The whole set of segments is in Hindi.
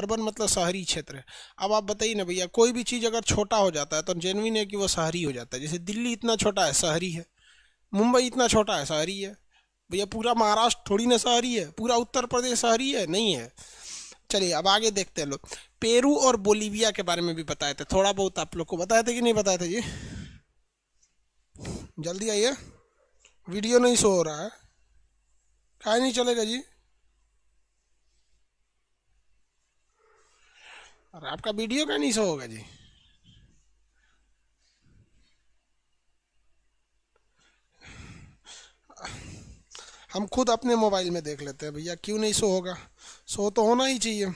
अर्बन मतलब शहरी क्षेत्र है अब आप बताइए ना भैया कोई भी चीज़ अगर छोटा हो जाता है तो जेनविन है कि वो शहरी हो जाता है जैसे दिल्ली इतना छोटा है शहरी है मुंबई इतना छोटा है शहरी है भैया पूरा महाराष्ट्र थोड़ी ना शहरी है पूरा उत्तर प्रदेश शहरी है नहीं है चलिए अब आगे देखते हैं लोग पेरू और बोलीविया के बारे में भी बताए थे थोड़ा बहुत आप लोग को बताए थे कि नहीं बताए थे जी जल्दी आइए वीडियो नहीं शो हो रहा है कहा नहीं चलेगा जी और आपका वीडियो का नहीं सो होगा जी हम खुद अपने मोबाइल में देख लेते हैं भैया क्यों नहीं सो होगा सो तो होना ही चाहिए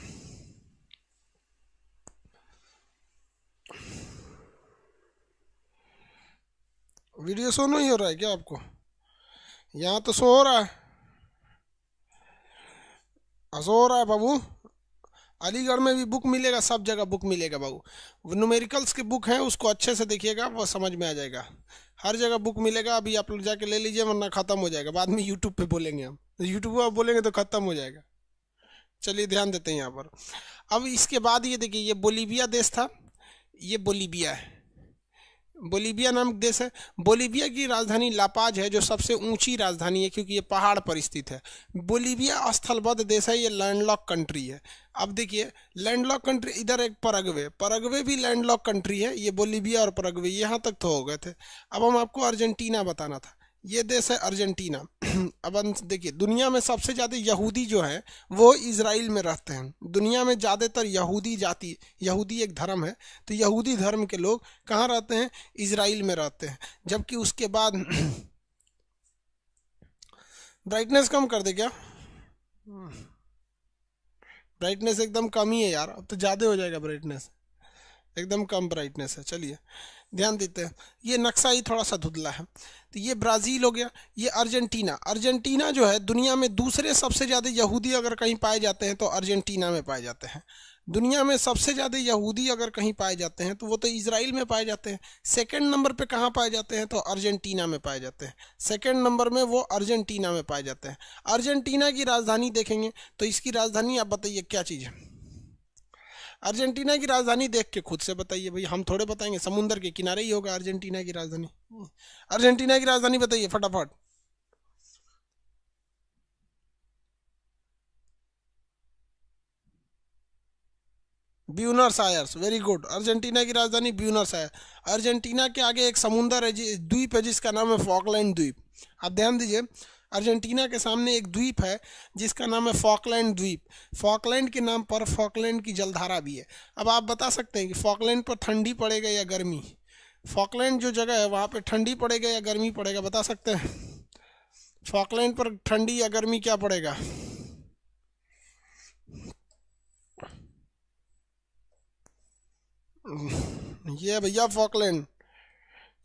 वीडियो सो नहीं हो रहा है क्या आपको यहाँ तो सो हो रहा है सो हो रहा है बाबू अलीगढ़ में भी बुक मिलेगा सब जगह बुक मिलेगा बाबू न्यूमेरिकल्स की बुक हैं उसको अच्छे से देखिएगा वो समझ में आ जाएगा हर जगह बुक मिलेगा अभी आप लोग जाके ले लीजिए वरना ख़त्म हो जाएगा बाद में यूट्यूब पे बोलेंगे हम यूट्यूब पर बोलेंगे तो ख़त्म हो जाएगा चलिए ध्यान देते हैं यहाँ पर अब इसके बाद ये देखिए ये बोलीबिया देश था ये बोलीबिया है बोलीबिया नामक देश है बोलीबिया की राजधानी लापाज है जो सबसे ऊंची राजधानी है क्योंकि ये पहाड़ पर स्थित है बोलीबिया स्थलबद्ध देश है ये लैंडलॉक कंट्री है अब देखिए लैंडलॉक कंट्री इधर एक परगवे परगवे भी लैंडलॉक कंट्री है ये बोलीबिया और परगवे यहाँ तक तो हो गए थे अब हम आपको अर्जेंटीना बताना था ये देश है अर्जेंटीना अब देखिए दुनिया में सबसे ज़्यादा यहूदी जो है वो इसराइल में रहते हैं दुनिया में ज़्यादातर यहूदी जाति यहूदी एक धर्म है तो यहूदी धर्म के लोग कहाँ रहते हैं इसराइल में रहते हैं जबकि उसके बाद ब्राइटनेस कम कर दे क्या ब्राइटनेस एकदम कम ही है यार अब तो ज़्यादा हो जाएगा ब्राइटनेस एकदम कम ब्राइटनेस है चलिए ध्यान देते हैं ये नक्शा ही थोड़ा सा धुदला है तो ये ब्राज़ील हो गया ये अर्जेंटीना अर्जेंटीना जो है दुनिया में दूसरे सबसे ज़्यादा यहूदी अगर कहीं पाए जाते हैं तो अर्जेंटीना में पाए जाते हैं दुनिया में सबसे ज़्यादा यहूदी अगर कहीं पाए जाते हैं तो वो तो इसराइल में पाए जाते हैं सेकेंड नंबर पर कहाँ पाए जाते हैं तो अर्जेंटीना में पाए जाते हैं सेकेंड नंबर में वो अर्जेंटीना में पाए जाते हैं अर्जेंटीना की राजधानी देखेंगे तो इसकी राजधानी आप बताइए क्या चीज़ है अर्जेंटीना की राजधानी देख के खुद से बताइए भाई हम थोड़े बताएंगे समुंदर के किनारे ही होगा अर्जेंटीना की राजधानी अर्जेंटीना की राजधानी बताइए फटाफट Buenos Aires very good Argentina की राजधानी ब्यूनर्स आयर अर्जेंटीना के आगे एक समुंदर है द्वीप है जिसका नाम है फॉकलैंड द्वीप आप ध्यान दीजिए अर्जेंटीना के सामने एक द्वीप है जिसका नाम है फॉकलैंड द्वीप फॉकलैंड के नाम पर फॉकलैंड की जलधारा भी है अब आप बता सकते हैं कि फॉकलैंड पर ठंडी पड़ेगा या गर्मी फॉकलैंड जो जगह है वहाँ पर ठंडी पड़ेगा या गर्मी पड़ेगा बता सकते हैं फॉकलैंड पर ठंडी या गर्मी क्या पड़ेगा ये भैया फॉकलैंड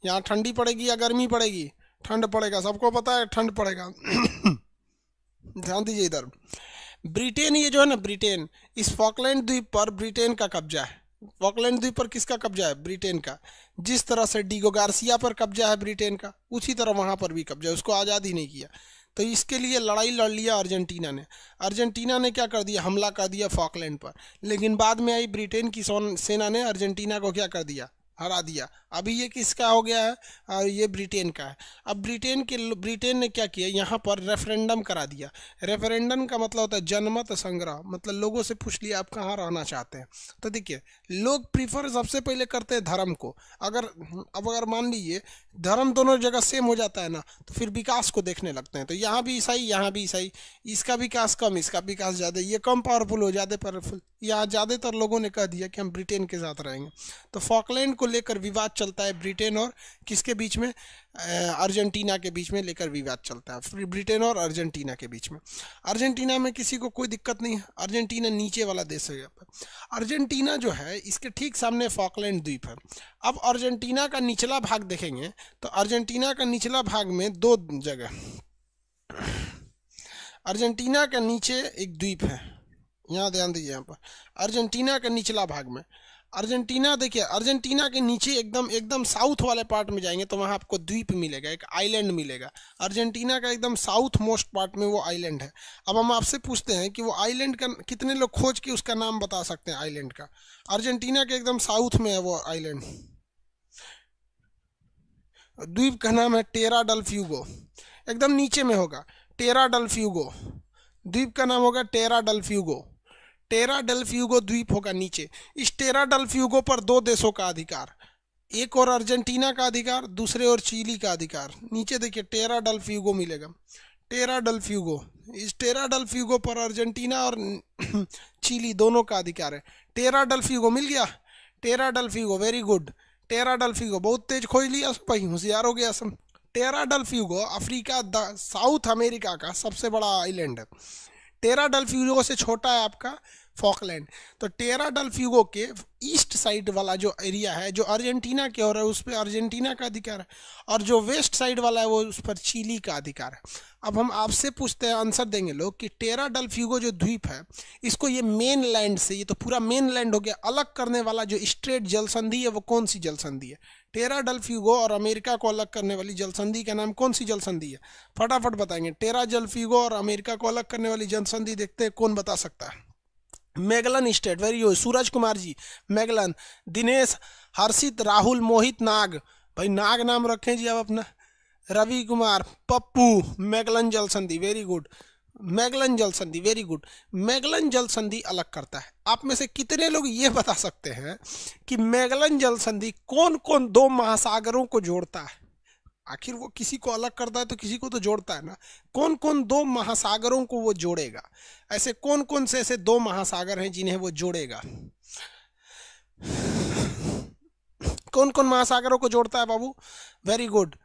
यहाँ ठंडी पड़ेगी या गर्मी पड़ेगी ठंड पड़ेगा सबको पता है ठंड पड़ेगा ध्यान दीजिए इधर ब्रिटेन ये जो है ना ब्रिटेन इस फॉकलैंड द्वीप पर ब्रिटेन का कब्जा है फॉकलैंड द्वीप पर किसका कब्जा है ब्रिटेन का जिस तरह से डीगो गार्सिया पर कब्जा है ब्रिटेन का उसी तरह वहाँ पर भी कब्जा है उसको आज़ाद ही नहीं किया तो इसके लिए लड़ाई लड़ लिया अर्जेंटीना ने अर्जेंटीना ने क्या कर दिया हमला कर दिया फॉकलैंड पर लेकिन बाद में आई ब्रिटेन की सेना ने अर्जेंटीना को क्या कर दिया हरा दिया अभी ये किसका हो गया है और ये ब्रिटेन का है अब ब्रिटेन के ब्रिटेन ने क्या किया यहाँ पर रेफरेंडम करा दिया रेफरेंडम का मतलब होता है जनमत संग्रह मतलब लोगों से पूछ लिया आप कहाँ रहना चाहते हैं तो देखिए लोग प्रीफर सबसे पहले करते हैं धर्म को अगर अब अगर मान लीजिए धर्म दोनों जगह सेम हो जाता है ना तो फिर विकास को देखने लगते हैं तो यहाँ भी ईसाई यहाँ भी ईसाई इसका विकास कम इसका विकास ज़्यादा ये कम पावरफुल हो ज़्यादा पावरफुल यहाँ ज़्यादातर लोगों ने कह दिया कि हम ब्रिटेन के साथ रहेंगे तो फॉकलैंड को को लेकर विवाद चलता है ब्रिटेन और किसके बीच में अर्जेंटीना के बीच में लेकर विवाद चलता है ब्रिटेन और अर्जेंटीना के बीच में अर्जेंटीना में किसी को कोई दिक्कत नहीं है अर्जेंटीना नीचे वाला देश है यहाँ अर्जेंटीना जो है इसके ठीक सामने फॉकलैंड द्वीप है अब अर्जेंटीना का निचला भाग देखेंगे तो अर्जेंटीना का निचला भाग में दो जगह अर्जेंटीना का नीचे एक द्वीप है यहाँ ध्यान दीजिए यहाँ पर अर्जेंटीना का निचला भाग में अर्जेंटीना देखिए अर्जेंटीना के नीचे एकदम एकदम साउथ वाले पार्ट में जाएंगे तो वहाँ आपको द्वीप मिलेगा एक आइलैंड मिलेगा अर्जेंटीना का एकदम साउथ मोस्ट पार्ट में वो आइलैंड है अब हम आपसे पूछते हैं कि वो आइलैंड का कितने लोग खोज के उसका नाम बता सकते हैं आइलैंड का अर्जेंटीना के एकदम साउथ में है वो आइलैंड द्वीप का नाम है टेरा डल्फ्यूगो एकदम नीचे में होगा टेरा डल्फ्यूगो द्वीप का नाम होगा टेरा डल्फ्यूगो टेरा डल फ्यूगो द्वीप होगा नीचे इस टेरा डल फ्यूगो पर दो देशों का अधिकार एक और अर्जेंटीना का अधिकार दूसरे और चिली का अधिकार नीचे देखिए टेरा डल फ्यूगो मिलेगा टेरा डल फ्यूगो इस टेरा डल फ्यूगो पर अर्जेंटीना और चिली दोनों का अधिकार है टेरा डल फ्यूगो मिल गया Tierra del Fuego very good Tierra del Fuego बहुत तेज खोज लिया भाई होशियार हो गया सब Tierra del Fuego Africa South America का सबसे बड़ा आइलैंड है टेरा डल फ्यूगो से छोटा है आपका फॉकलैंड तो टेरा डल फ्यूगो के ईस्ट साइड वाला जो एरिया है जो अर्जेंटीना के और है उस पर अर्जेंटीना का अधिकार है और जो वेस्ट साइड वाला है वो उस पर चिली का अधिकार है अब हम आपसे पूछते हैं आंसर देंगे लोग कि टेरा डल फ्यूगो जो द्वीप है इसको ये मेन लैंड से ये तो पूरा मेन लैंड हो गया अलग करने वाला जो स्ट्रेट जल संधि है वो कौन सी जल संधि है टेरा डल फ्यूगो और अमेरिका को अलग करने वाली जल संधि का नाम कौन सी जल संधि है फटाफट बताएंगे टेरा जल फ्यूगो और अमेरिका को अलग करने वाली जल संधि देखते हैं कौन बता सकता है Magellan strait very good Suraj Kumar ji Magellan Dinesh Harshit Rahul Mohit Nag भाई नाग नाम रखें जी अब अपना रवि कुमार पप्पू मेगलन जल संधि वेरी गुड मेगलन जल संधि वेरी गुड मेगलन जल संधि अलग करता है आप में से कितने लोग ये बता सकते हैं कि मेगलन जल संधि कौन कौन दो महासागरों को जोड़ता है आखिर वो किसी को अलग करता है तो किसी को तो जोड़ता है ना कौन कौन दो महासागरों को वो जोड़ेगा ऐसे कौन कौन से ऐसे दो महासागर हैं जिन्हें वो जोड़ेगा कौन कौन महासागरों को जोड़ता है बाबू वेरी गुड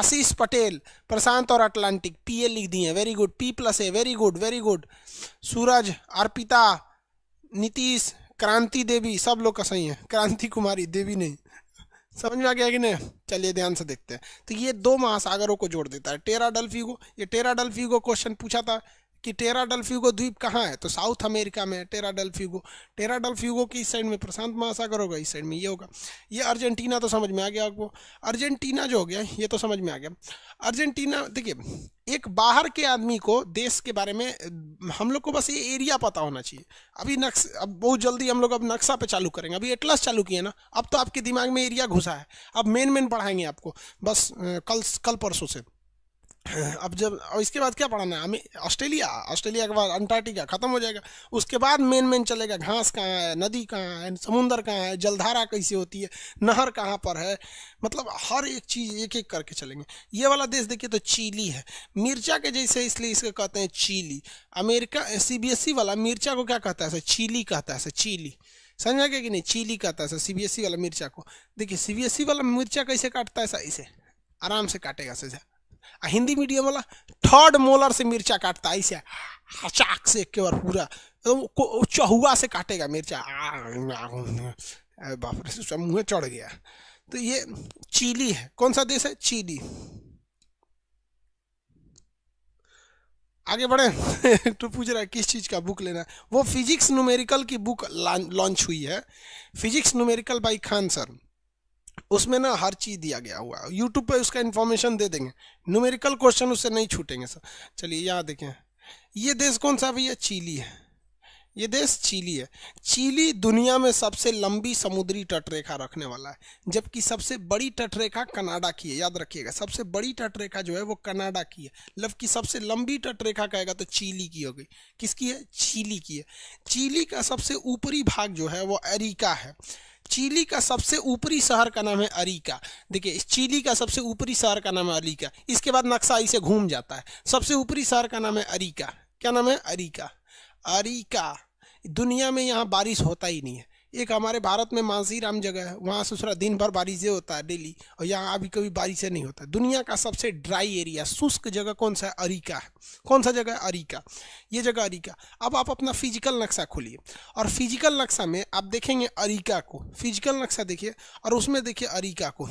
आशीष पटेल प्रशांत और अटलांटिक पी ए लिख दिए very good P plus A very good very good Suraj Arpita Nitish Kranti Devi सब लोग का सही है क्रांति कुमारी देवी नहीं समझ में आ गया कि नहीं चलिए ध्यान से देखते हैं तो ये दो महासागरों को जोड़ देता है टेरा को ये टेरा डल्फी को क्वेश्चन पूछा था कि टेरा डल्फ्यूगो द्वीप कहाँ है तो साउथ अमेरिका में है टेरा डल्फ्यूगो टेरा डल्फ्यूगो की इस साइड में प्रशांत महासागर होगा इस साइड में ये होगा ये अर्जेंटीना तो समझ में आ गया आपको अर्जेंटीना जो हो गया ये तो समझ में आ गया अर्जेंटीना देखिए एक बाहर के आदमी को देश के बारे में हम लोग को बस ये एरिया पता होना चाहिए अभी नक्श अब बहुत जल्दी हम लोग अब नक्शा पे चालू करेंगे अभी एटलस चालू किए ना अब तो आपके दिमाग में एरिया घुसा है अब मेन मेन पढ़ाएंगे आपको बस कल कल परसों से अब जब अब इसके बाद क्या पढ़ाना है ऑस्ट्रेलिया ऑस्ट्रेलिया के बाद अंटार्कटिका खत्म हो जाएगा उसके बाद मेन मेन चलेगा घास कहाँ है नदी कहाँ है समुंदर कहाँ है जलधारा कैसे होती है नहर कहाँ पर है मतलब हर एक चीज़ एक एक करके चलेंगे ये वाला देश देखिए तो चीली है मिर्चा के जैसे इसलिए इसको कहते हैं चीली अमेरिका सी e वाला मिर्चा को क्या कहता है सर चीली कहता है सर चीली समझा गया कि नहीं चीली कहता है सर सी e वाला मिर्चा को देखिए सी e वाला मिर्चा कैसे काटता है सर इसे आराम से काटेगा सर आ हिंदी मीडियम वाला थर्ड मोलर से मिर्चा काटता है ऐसे हचाक से एक बार पूरा तो चहुआ से काटेगा मिर्चा बाप रे मुँह चढ़ गया तो ये चीली है कौन सा देश है चीली आगे बढ़े तो पूछ रहा है किस चीज़ का बुक लेना वो फिजिक्स न्यूमेरिकल की बुक लॉन्च हुई है physics numerical by Khan sir उसमें ना हर चीज़ दिया गया हुआ है यूट्यूब पर उसका इन्फॉर्मेशन दे देंगे न्यूमेरिकल क्वेश्चन उससे नहीं छूटेंगे सर चलिए यहाँ देखें ये देश कौन सा भैया चीली है ये देश चिली है चिली दुनिया में सबसे लंबी समुद्री तटरेखा रखने वाला है जबकि सबसे बड़ी तटरेखा कनाडा की है याद रखिएगा सबसे बड़ी तटरेखा जो है वो कनाडा की है मतलब कि सबसे लंबी तटरेखा कहेगा तो चिली की हो गई किसकी है चिली की है चिली का सबसे ऊपरी भाग जो है वो अरिका है चिली का सबसे ऊपरी शहर का नाम है अरिका देखिए चिली का सबसे ऊपरी शहर का नाम है अरिका इसके बाद नक्शा इसे घूम जाता है सबसे ऊपरी शहर का नाम है अरिका क्या नाम है अरिका अरिका दुनिया में यहाँ बारिश होता ही नहीं है एक हमारे भारत में मानसी राम जगह है वहाँ ससुरा दिन भर बारिशें होता है डेली और यहाँ अभी कभी बारिशें नहीं होता दुनिया का सबसे ड्राई एरिया शुष्क जगह कौन सा है अरिका है कौन सा जगह है अरिका ये जगह अरिका अब आप अपना फिजिकल नक्शा खोलिए और फिजिकल नक्शा में आप देखेंगे अरिका को फिजिकल नक्शा देखिए और उसमें देखिए अरिका को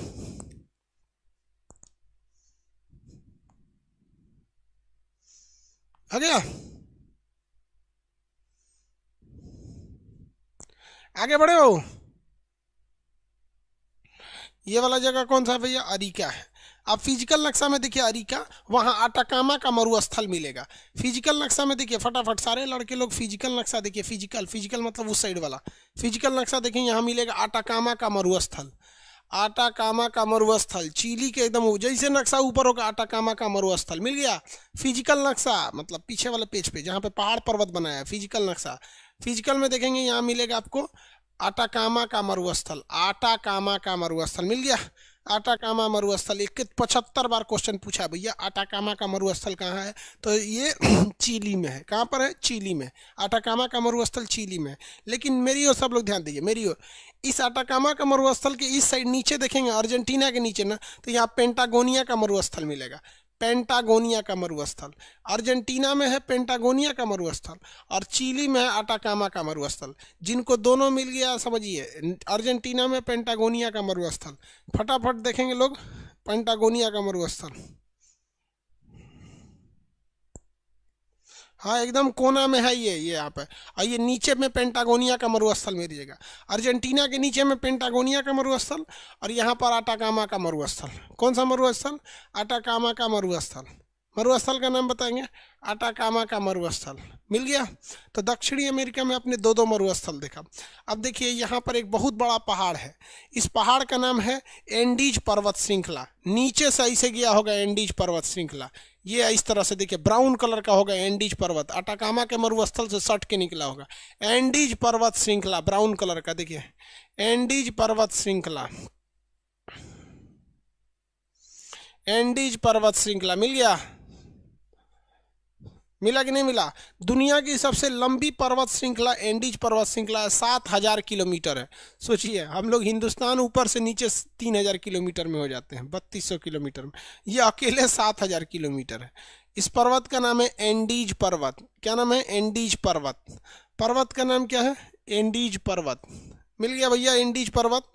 आ गया आगे बढ़े हो ये वाला जगह कौन सा भैया अरिका है अब फिजिकल नक्शा में देखिए अरिका वहां आटाकामा का मरुस्थल मिलेगा फिजिकल नक्शा में देखिए फटाफट सारे लड़के लोग फिजिकल नक्शा देखिए फिजिकल फिजिकल मतलब उस साइड वाला फिजिकल नक्शा देखिए यहाँ मिलेगा आटाकामा का मरुस्थल आटाकामा का मरुस्थल चिली के एकदम जैसे नक्शा ऊपर होगा आटाकामा का मरुस्थल मिल गया फिजिकल नक्शा मतलब पीछे वाले पेज पे जहाँ पे पहाड़ पर्वत बनाया फिजिकल नक्शा फिजिकल में देखेंगे यहाँ मिलेगा आपको आटाकामा का मरुस्थल आटाकामा का मरुस्थल मिल गया आटाकामा मरुस्थल एक पचहत्तर बार क्वेश्चन पूछा भैया आटाकामा का मरुस्थल कहाँ है तो ये चिली में है कहाँ पर है चिली में आटाकामा का मरुस्थल चिली में है लेकिन मेरी ओर सब लोग ध्यान दीजिए मेरी ओर इस आटाकामा का मरुस्थल के इस साइड नीचे देखेंगे अर्जेंटीना के नीचे ना तो यहाँ पेंटागोनिया का मरुस्थल मिलेगा पेंटागोनिया का मरुस्थल अर्जेंटीना में है पेंटागोनिया का मरुस्थल और चिली में है आटाकामा का मरुस्थल जिनको दोनों मिल गया समझिए अर्जेंटीना में पेंटागोनिया का मरुस्थल फटाफट देखेंगे लोग पेंटागोनिया का मरुस्थल हाँ एकदम कोना में है ये ये यहाँ पे और ये नीचे में पेंटागोनिया का मरुस्थल मेरिएगा अर्जेंटीना के नीचे में पेंटागोनिया का मरुस्थल और यहाँ पर आटाकामा का मरुस्थल कौन सा मरुस्थल आटाकामा का मरुस्थल मरुस्थल का नाम बताएंगे आटाकामा का मरुस्थल मिल गया तो दक्षिणी अमेरिका में आपने दो दो मरुस्थल देखा अब देखिए यहाँ पर एक बहुत बड़ा पहाड़ है इस पहाड़ का नाम है एंडीज पर्वत श्रृंखला नीचे से ऐसे गया होगा एंडीज पर्वत श्रृंखला ये इस तरह से देखिए ब्राउन कलर का होगा एंडीज पर्वत अटाकामा के मरुस्थल से सट के निकला होगा एंडीज पर्वत श्रृंखला ब्राउन कलर का देखिए एंडीज पर्वत श्रृंखला एंडीज पर्वत श्रृंखला मिल गया मिला कि नहीं मिला दुनिया की सबसे लंबी पर्वत श्रृंखला एंडीज पर्वत श्रृंखला है सात हजार किलोमीटर है सोचिए हम लोग हिंदुस्तान ऊपर से नीचे तीन हजार किलोमीटर में हो जाते हैं बत्तीस सौ किलोमीटर में ये अकेले सात हजार किलोमीटर है इस पर्वत का नाम है एंडीज पर्वत क्या नाम है एंडीज पर्वत पर्वत का नाम क्या है एंडीज पर्वत मिल गया भैया एंडीज पर्वत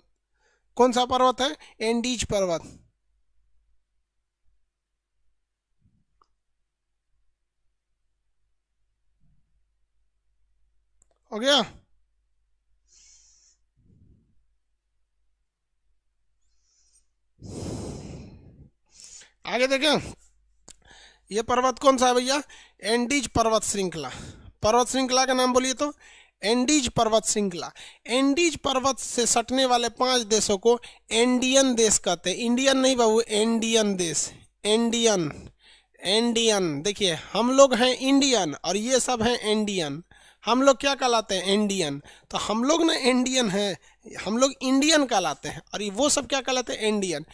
कौन सा पर्वत है एंडीज पर्वत हो गया आगे देखें ये पर्वत कौन सा है भैया एंडीज पर्वत श्रृंखला पर्वत श्रृंखला का नाम बोलिए तो एंडीज पर्वत श्रृंखला एंडीज पर्वत से सटने वाले पांच देशों को एंडियन देश कहते हैं इंडियन नहीं बाबू एंडियन देश एंडियन एंडियन देखिए हम लोग हैं इंडियन और ये सब हैं एंडियन हम लोग क्या कहलाते हैं इंडियन तो हम लोग ना इंडियन हैं हम लोग इंडियन कहलाते हैं और वो सब क्या कहलाते हैं इंडियन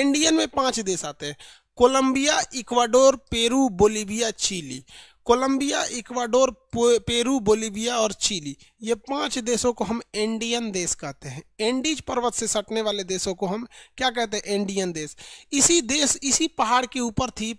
इंडियन में पांच देश आते हैं Colombia Ecuador Peru Bolivia Chile Colombia Ecuador Peru Bolivia और चिली ये पांच देशों को हम इंडियन देश कहते हैं एंडीज पर्वत से सटने वाले देशों को हम क्या कहते हैं इंडियन देश इसी देश इसी पहाड़ के ऊपर थी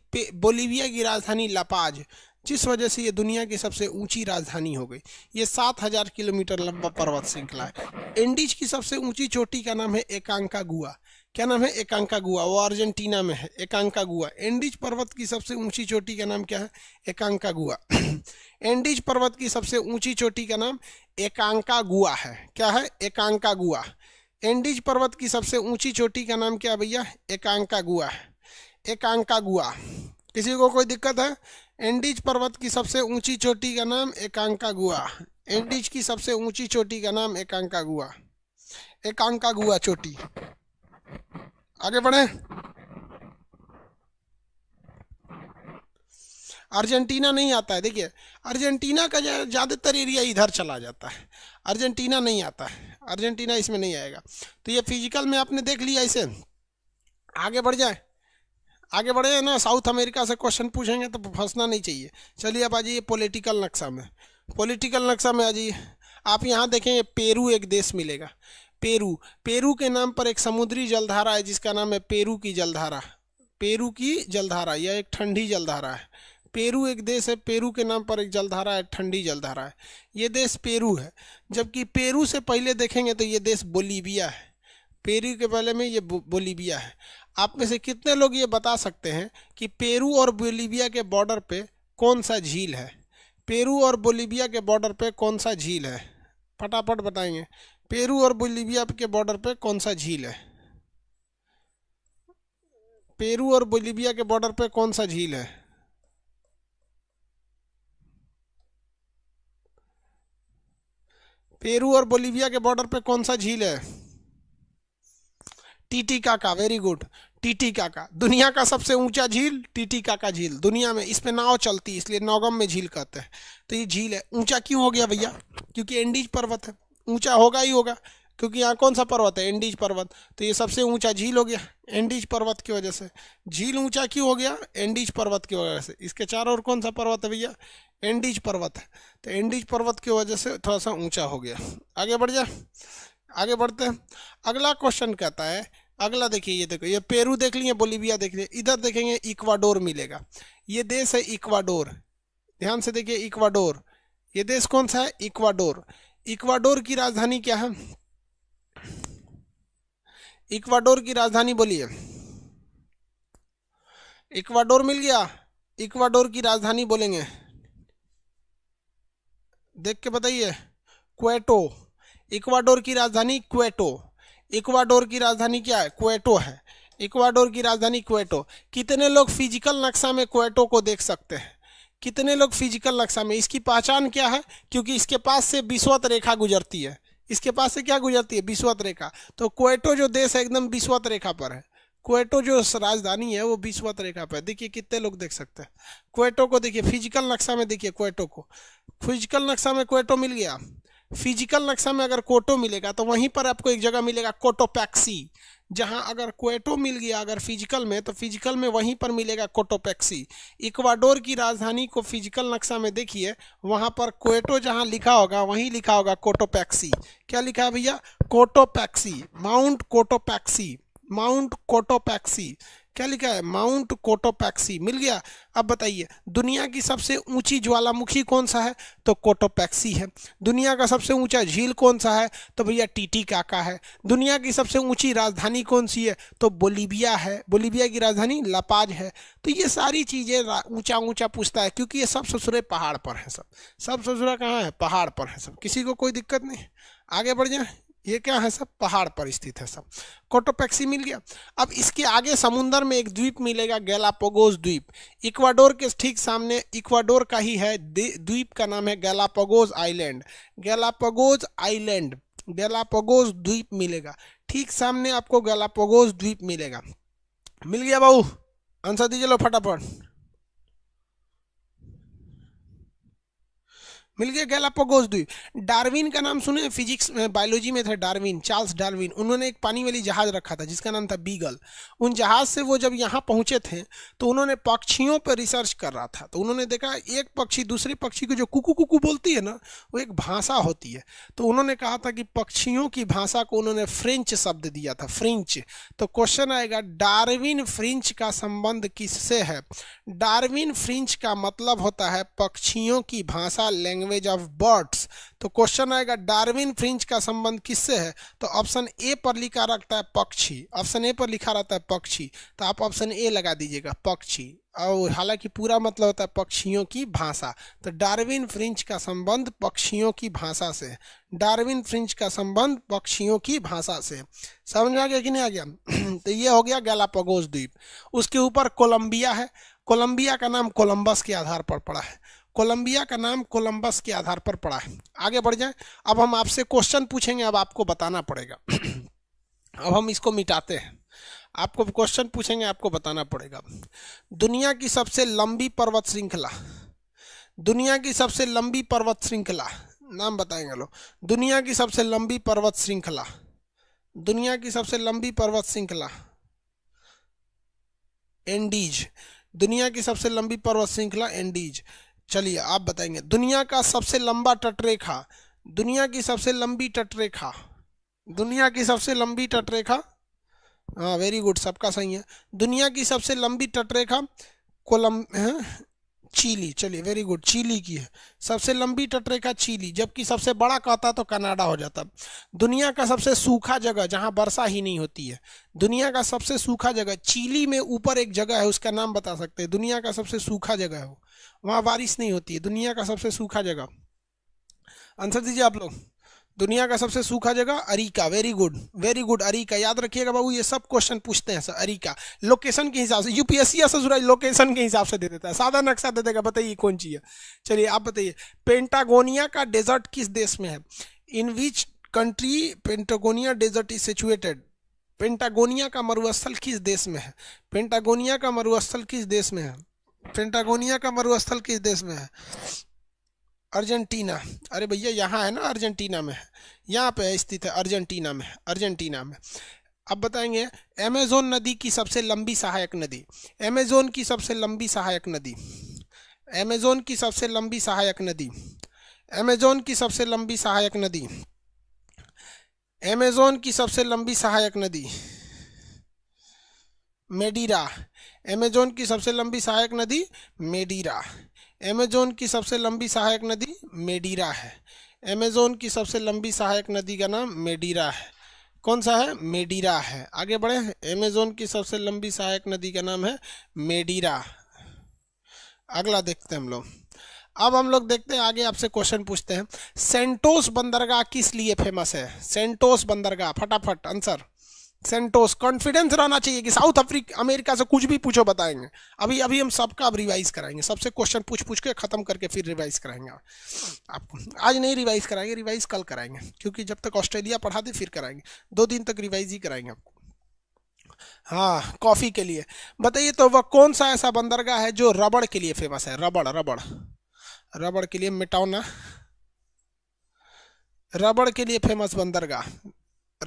बोलीविया की राजधानी लापाज जिस वजह से ये दुनिया की सबसे ऊंची राजधानी हो गई ये 7000 किलोमीटर लंबा पर्वत श्रृंखला है एंडीज की सबसे ऊंची चोटी का नाम है एकांका गुआ क्या नाम है एकांका गुआ वो अर्जेंटीना में है एकांका गुआ एंडीज पर्वत की सबसे ऊंची चोटी का नाम क्या है एकांका गुआ एंडीज पर्वत की सबसे ऊंची चोटी का नाम एकांका गुआ है क्या है एकांका गुआ एंडीज पर्वत की सबसे ऊंची चोटी का नाम क्या भैया एकांका गुआ है एकांका गुआ किसी को कोई दिक्कत है एंडीज पर्वत की सबसे ऊंची चोटी का नाम एकांका गुआ एंडीज की सबसे ऊंची चोटी का नाम एकांका गुआ एकांका गुआ चोटी आगे बढ़े अर्जेंटीना नहीं आता है देखिए अर्जेंटीना का ज़्यादातर एरिया इधर चला जाता है अर्जेंटीना नहीं आता है अर्जेंटीना इसमें नहीं आएगा तो ये फिजिकल में आपने देख लिया इसे आगे बढ़ जाए आगे बढ़े ना साउथ अमेरिका से क्वेश्चन पूछेंगे तो फंसना नहीं चाहिए चलिए अब आ जाइए पोलिटिकल नक्शा में पोलिटिकल नक्शा में आ जाइए आप यहाँ देखेंगे पेरू एक देश मिलेगा पेरू पेरू के नाम पर एक समुद्री जलधारा है जिसका नाम है पेरू की जलधारा पेरू की जलधारा यह एक ठंडी जलधारा है पेरू एक देश है पेरू के नाम पर एक जलधारा है ठंडी जलधारा है ये देश पेरू है जबकि पेरू से पहले देखेंगे तो ये देश बोलीबिया है पेरू के पहले में ये बोलीबिया है आप में से कितने लोग ये बता सकते हैं कि पेरू और बोलीविया के बॉर्डर पे कौन सा झील है पेरू और बोलीविया के बॉर्डर पे कौन सा झील है फटाफट बताएंगे पेरू और बोलीविया के बॉर्डर पे कौन सा झील है पेरू और बोलीविया के बॉर्डर पे कौन सा झील है पेरू और बोलीविया के बॉर्डर पे कौन सा झील है टीटी काका वेरी गुड टीटी काका दुनिया का सबसे ऊंचा झील टीटी काका झील दुनिया में इसमें नाव चलती है इसलिए नौगम में झील कहते हैं तो ये झील है ऊंचा क्यों हो गया भैया क्योंकि एंडीज पर्वत है ऊंचा होगा ही होगा क्योंकि यहाँ कौन सा पर्वत है एंडीज पर्वत तो ये सबसे ऊंचा झील हो गया एंडीज पर्वत की वजह से झील ऊंचा क्यों हो गया एंडीज पर्वत की वजह से इसके चारों ओर कौन सा पर्वत है भैया एंडीज पर्वत है तो एंडीज पर्वत की वजह से थोड़ा सा ऊंचा हो गया आगे बढ़ जाए आगे बढ़ते हैं अगला क्वेश्चन कहता है अगला देखिए ये देखो ये पेरू देख लिए बोलीविया देख लिए इधर देखेंगे इक्वाडोर मिलेगा ये देश है इक्वाडोर ध्यान से देखिए इक्वाडोर ये देश कौन सा है इक्वाडोर इक्वाडोर की राजधानी क्या है इक्वाडोर की राजधानी बोलिए इक्वाडोर मिल गया इक्वाडोर की राजधानी बोलेंगे देख के बताइए क्वेटो इक्वाडोर की राजधानी क्वेटो इक्वाडोर की राजधानी क्या है क्वेटो है इक्वाडोर की राजधानी क्वेटो कितने लोग फिजिकल नक्शा में क्वेटो को देख सकते हैं कितने लोग फिजिकल नक्शा में इसकी पहचान क्या है क्योंकि इसके पास से विश्वत रेखा गुजरती है इसके पास से क्या गुजरती है विश्वत रेखा तो क्वेटो जो देश है एकदम विश्वत रेखा पर है क्वेटो जो राजधानी है वो विश्वत रेखा पर देखिए कितने लोग देख सकते हैं क्वेटो को देखिए फिजिकल नक्शा में देखिए क्वेटो को फिजिकल नक्शा में क्वेटो मिल गया फिजिकल नक्शा में अगर कोटो मिलेगा तो वहीं पर आपको एक जगह मिलेगा कोटोपैक्सी जहां अगर क्वेटो मिल गया अगर फिजिकल में तो फिजिकल में वहीं पर मिलेगा कोटोपैक्सी इक्वाडोर की राजधानी को फिजिकल नक्शा में देखिए वहां पर क्वेटो जहां लिखा होगा वहीं लिखा होगा कोटोपैक्सी क्या लिखा है भैया Cotopaxi mount Cotopaxi mount Cotopaxi क्या लिखा है माउंट कोटोपैक्सी मिल गया अब बताइए दुनिया की सबसे ऊंची ज्वालामुखी कौन सा है तो कोटोपैक्सी है दुनिया का सबसे ऊंचा झील कौन सा है तो भैया टीटी काका है दुनिया की सबसे ऊंची राजधानी कौन सी है तो बोलीबिया है बोलीबिया की राजधानी लापाज है तो ये सारी चीज़ें ऊंचा ऊंचा पूछता है क्योंकि ये सब ससुरे पहाड़ पर हैं सब सब ससुरा कहाँ है पहाड़ पर हैं सब किसी को कोई दिक्कत नहीं आगे बढ़ जाए ये क्या है सब पहाड़ पर स्थित है सब कोटोपैक्सी मिल गया अब इसके आगे समुंदर में एक द्वीप मिलेगा गैलापोगोस द्वीप इक्वाडोर के ठीक सामने इक्वाडोर का ही है द्वीप का नाम है गैलापोगोस आइलैंड गैलापोगोस आइलैंड गैलापोगोस द्वीप मिलेगा ठीक सामने आपको गैलापोगोस द्वीप मिलेगा मिल गया बाबू आंसर दीजिए लो फटाफट मिल गया गैलापागोस द्वीप डार्विन का नाम सुने फिजिक्स बायोलॉजी में था डार्विन चार्ल्स डार्विन उन्होंने एक पानी वाली जहाज रखा था जिसका नाम था बीगल उन जहाज से वो जब यहाँ पहुँचे थे तो उन्होंने पक्षियों पर रिसर्च कर रहा था तो उन्होंने देखा एक पक्षी दूसरे पक्षी को जो कुकू कुकू बोलती है ना वो एक भाषा होती है तो उन्होंने कहा था कि पक्षियों की भाषा को उन्होंने फ्रेंच शब्द दिया था फ्रेंच तो क्वेश्चन आएगा डार्विन फ्रेंच का संबंध किससे है डार्विन फ्रेंच का मतलब होता है पक्षियों की भाषा लैंग्वेज लैंग्वेज ऑफ बर्ड्स तो क्वेश्चन आएगा डार्विन फ्रिंज का संबंध किससे है तो ऑप्शन ए पर लिखा रखता है पक्षी ऑप्शन ए पर लिखा रहता है पक्षी तो आप ऑप्शन ए लगा दीजिएगा पक्षी और हालांकि पूरा मतलब होता है पक्षियों की भाषा तो डार्विन फ्रिंच का संबंध पक्षियों की भाषा से डार्विन फ्रिंच का संबंध पक्षियों की भाषा से समझ में आ गया कि नहीं आ गया तो ये हो गया गैलापागोस द्वीप उसके ऊपर कोलंबिया है कोलंबिया का नाम कोलंबस के आधार पर पड़ा है कोलंबिया का नाम कोलंबस के आधार पर पड़ा है आगे बढ़ जाए अब हम आपसे क्वेश्चन पूछेंगे अब आपको बताना पड़ेगा अब हम इसको मिटाते हैं आपको क्वेश्चन पूछेंगे आपको बताना पड़ेगा दुनिया की सबसे लंबी पर्वत श्रृंखला दुनिया की सबसे लंबी पर्वत श्रृंखला नाम बताएंगे लोग दुनिया की सबसे लंबी पर्वत श्रृंखला दुनिया की सबसे लंबी पर्वत श्रृंखला एंडीज दुनिया की सबसे लंबी पर्वत श्रृंखला एंडीज चलिए आप बताएंगे दुनिया का सबसे लंबा तटरेखा दुनिया की सबसे लंबी तटरेखा दुनिया की सबसे लंबी तटरेखा हाँ वेरी गुड सबका सही है दुनिया की सबसे लंबी तटरेखा कोलम चीली चलिए वेरी गुड चीली की है सबसे लंबी तटरेखा चीली जबकि सबसे बड़ा कहता तो कनाडा हो जाता दुनिया का सबसे सूखा जगह जहाँ वर्षा ही नहीं होती है दुनिया का सबसे सूखा जगह चीली में ऊपर एक जगह है उसका नाम बता सकते हैं दुनिया का सबसे सूखा जगह है वो वहाँ बारिश नहीं होती है दुनिया का सबसे सूखा जगह आंसर दीजिए आप लोग दुनिया का सबसे सूखा जगह Arica very good very good Arica याद रखिएगा बाबू ये सब क्वेश्चन पूछते हैं सर अरीका लोकेशन के हिसाब से यूपीएससी या ससुराल लोकेशन के हिसाब से दे देता है साधा नक्शा दे देगा बताइए कौन है चलिए आप बताइए पेंटागोनिया का डेजर्ट किस देश में है in which country Patagonia desert is situated Patagonia का मरुस्थल किस देश में है पेंटागोनिया का मरुस्थल किस देश में है पेंटागोनिया का मरुस्थल किस देश में है अर्जेंटीना अरे भैया यहाँ है ना अर्जेंटीना में यहाँ पे स्थित है अर्जेंटीना में अर्जेंटीना में अब बताएंगे अमेजोन नदी की सबसे लंबी सहायक नदी अमेजोन की सबसे लंबी सहायक नदी अमेजोन की सबसे लंबी सहायक नदी अमेजोन की सबसे लंबी सहायक नदी अमेजोन की सबसे लंबी सहायक नदी मेडीरा अमेजोन की सबसे लंबी सहायक नदी मेडीरा अमेजोन की सबसे लंबी सहायक नदी मेडीरा है अमेजोन की सबसे लंबी सहायक नदी का नाम मेडीरा है कौन सा है मेडीरा है आगे बढ़े अमेजोन की सबसे लंबी सहायक नदी का नाम है मेडीरा अगला देखते हैं हम लोग अब हम लोग देखते हैं आगे आपसे क्वेश्चन पूछते हैं सेंटोस बंदरगाह किस लिए फेमस है सेंटोस बंदरगाह फटाफट आंसर सेंटोस कॉन्फिडेंस रहना चाहिए कि साउथ अफ्रीका अमेरिका से कुछ भी पूछो बताएंगे अभी अभी हम सबका अब रिवाइज कराएंगे सबसे क्वेश्चन पूछ पूछ के खत्म करके फिर रिवाइज कराएंगे आपको आज नहीं रिवाइज कराएंगे रिवाइज कल कराएंगे क्योंकि जब तक ऑस्ट्रेलिया पढ़ा दे फिर कराएंगे दो दिन तक रिवाइज ही कराएंगे आपको हाँ कॉफ़ी के लिए बताइए तो वह कौन सा ऐसा बंदरगाह है जो रबड़ के लिए फेमस है रबड़ रबड़ रबड़ के लिए मिटौना रबड़ के लिए फेमस बंदरगाह